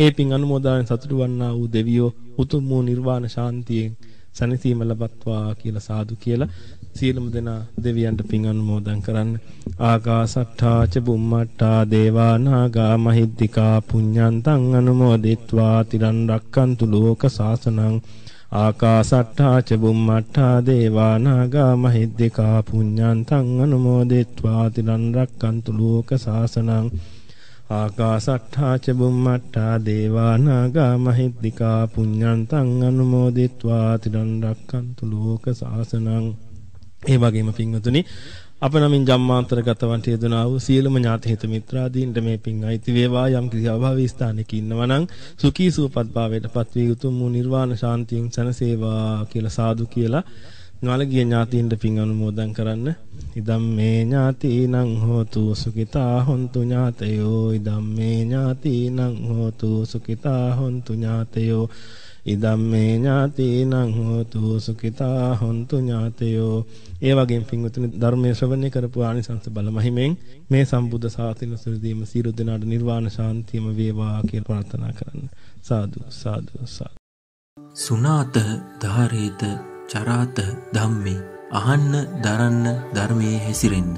ඒ පින් අනුමෝදන් සතුටු වන්නා වූ දෙවියෝ උතුම් වූ නිර්වාණ ශාන්තියෙන් සැනසීම ලබත්වා කියලා සාදු කියලා සියලුම දෙනා දෙවියන්ට පින් අනුමෝදන් කරන්න. ආකාසට්ඨා ච බුම්මට්ඨා දේවා නාග මහිද්దికා පුඤ්ඤන්තං අනුමෝදිත්වා තිරන් රක්칸තු ලෝක සාසනං ආකාසට්ඨා ච බුම්මට්ඨා දේවා නාග මහිද්దికා පුඤ්ඤන්තං අනුමෝදිත්වා තිරන් රැක්කන්තු ලෝක සාසනං ආකාසට්ඨා ච බුම්මට්ඨා දේවා නාග මහිද්దికා පුඤ්ඤන්තං අනුමෝදිත්වා තිරන් රැක්කන්තු ලෝක සාසනං ඒ වගේම පින්වතුනි අප නමින් ජම්මාන්තර ගතවන්ට යෙදුනා වූ සියලුම ඥාති හිත මිත්‍රාදීන්ට මේ පින් අයිති වේවා යම් කිසි අභාවී ස්ථානයක ඉන්නවා නම් සුඛී සුවපත්භාවයට පත් වී උතුම් වූ නිර්වාණ ශාන්තියෙන් සැනසේවා කියලා සාදු කියලා නොලගිය ඥාතීන්ට පින් අනුමෝදන් කරන්න. ඉදම් මේ ඥාතීනං හෝතු සුඛිතා හොන්තු ඥාතයෝ ඉදම් මේ ඥාතීනං හෝතු සුඛිතා හොන්තු ඥාතයෝ ඉදම්මේ ඥාතීනං හෝතු සුඛිතා හොන්තු ඥාතයෝ ඒ වගේම පින්වතුනි ධර්මයේ ශ්‍රවණය කරපු ආනිසංස බල මහිමෙන් මේ සම්බුද්ධ සාසන සුරදීම සියලු දෙනාට නිර්වාණ ශාන්තියම වේවා කියලා ප්‍රාර්ථනා කරන්න සාදු සාදු සාදු සුනාත ධාරේත චරාත ධම්මේ අහන්න දරන්න ධර්මයේ හැසිරෙන්න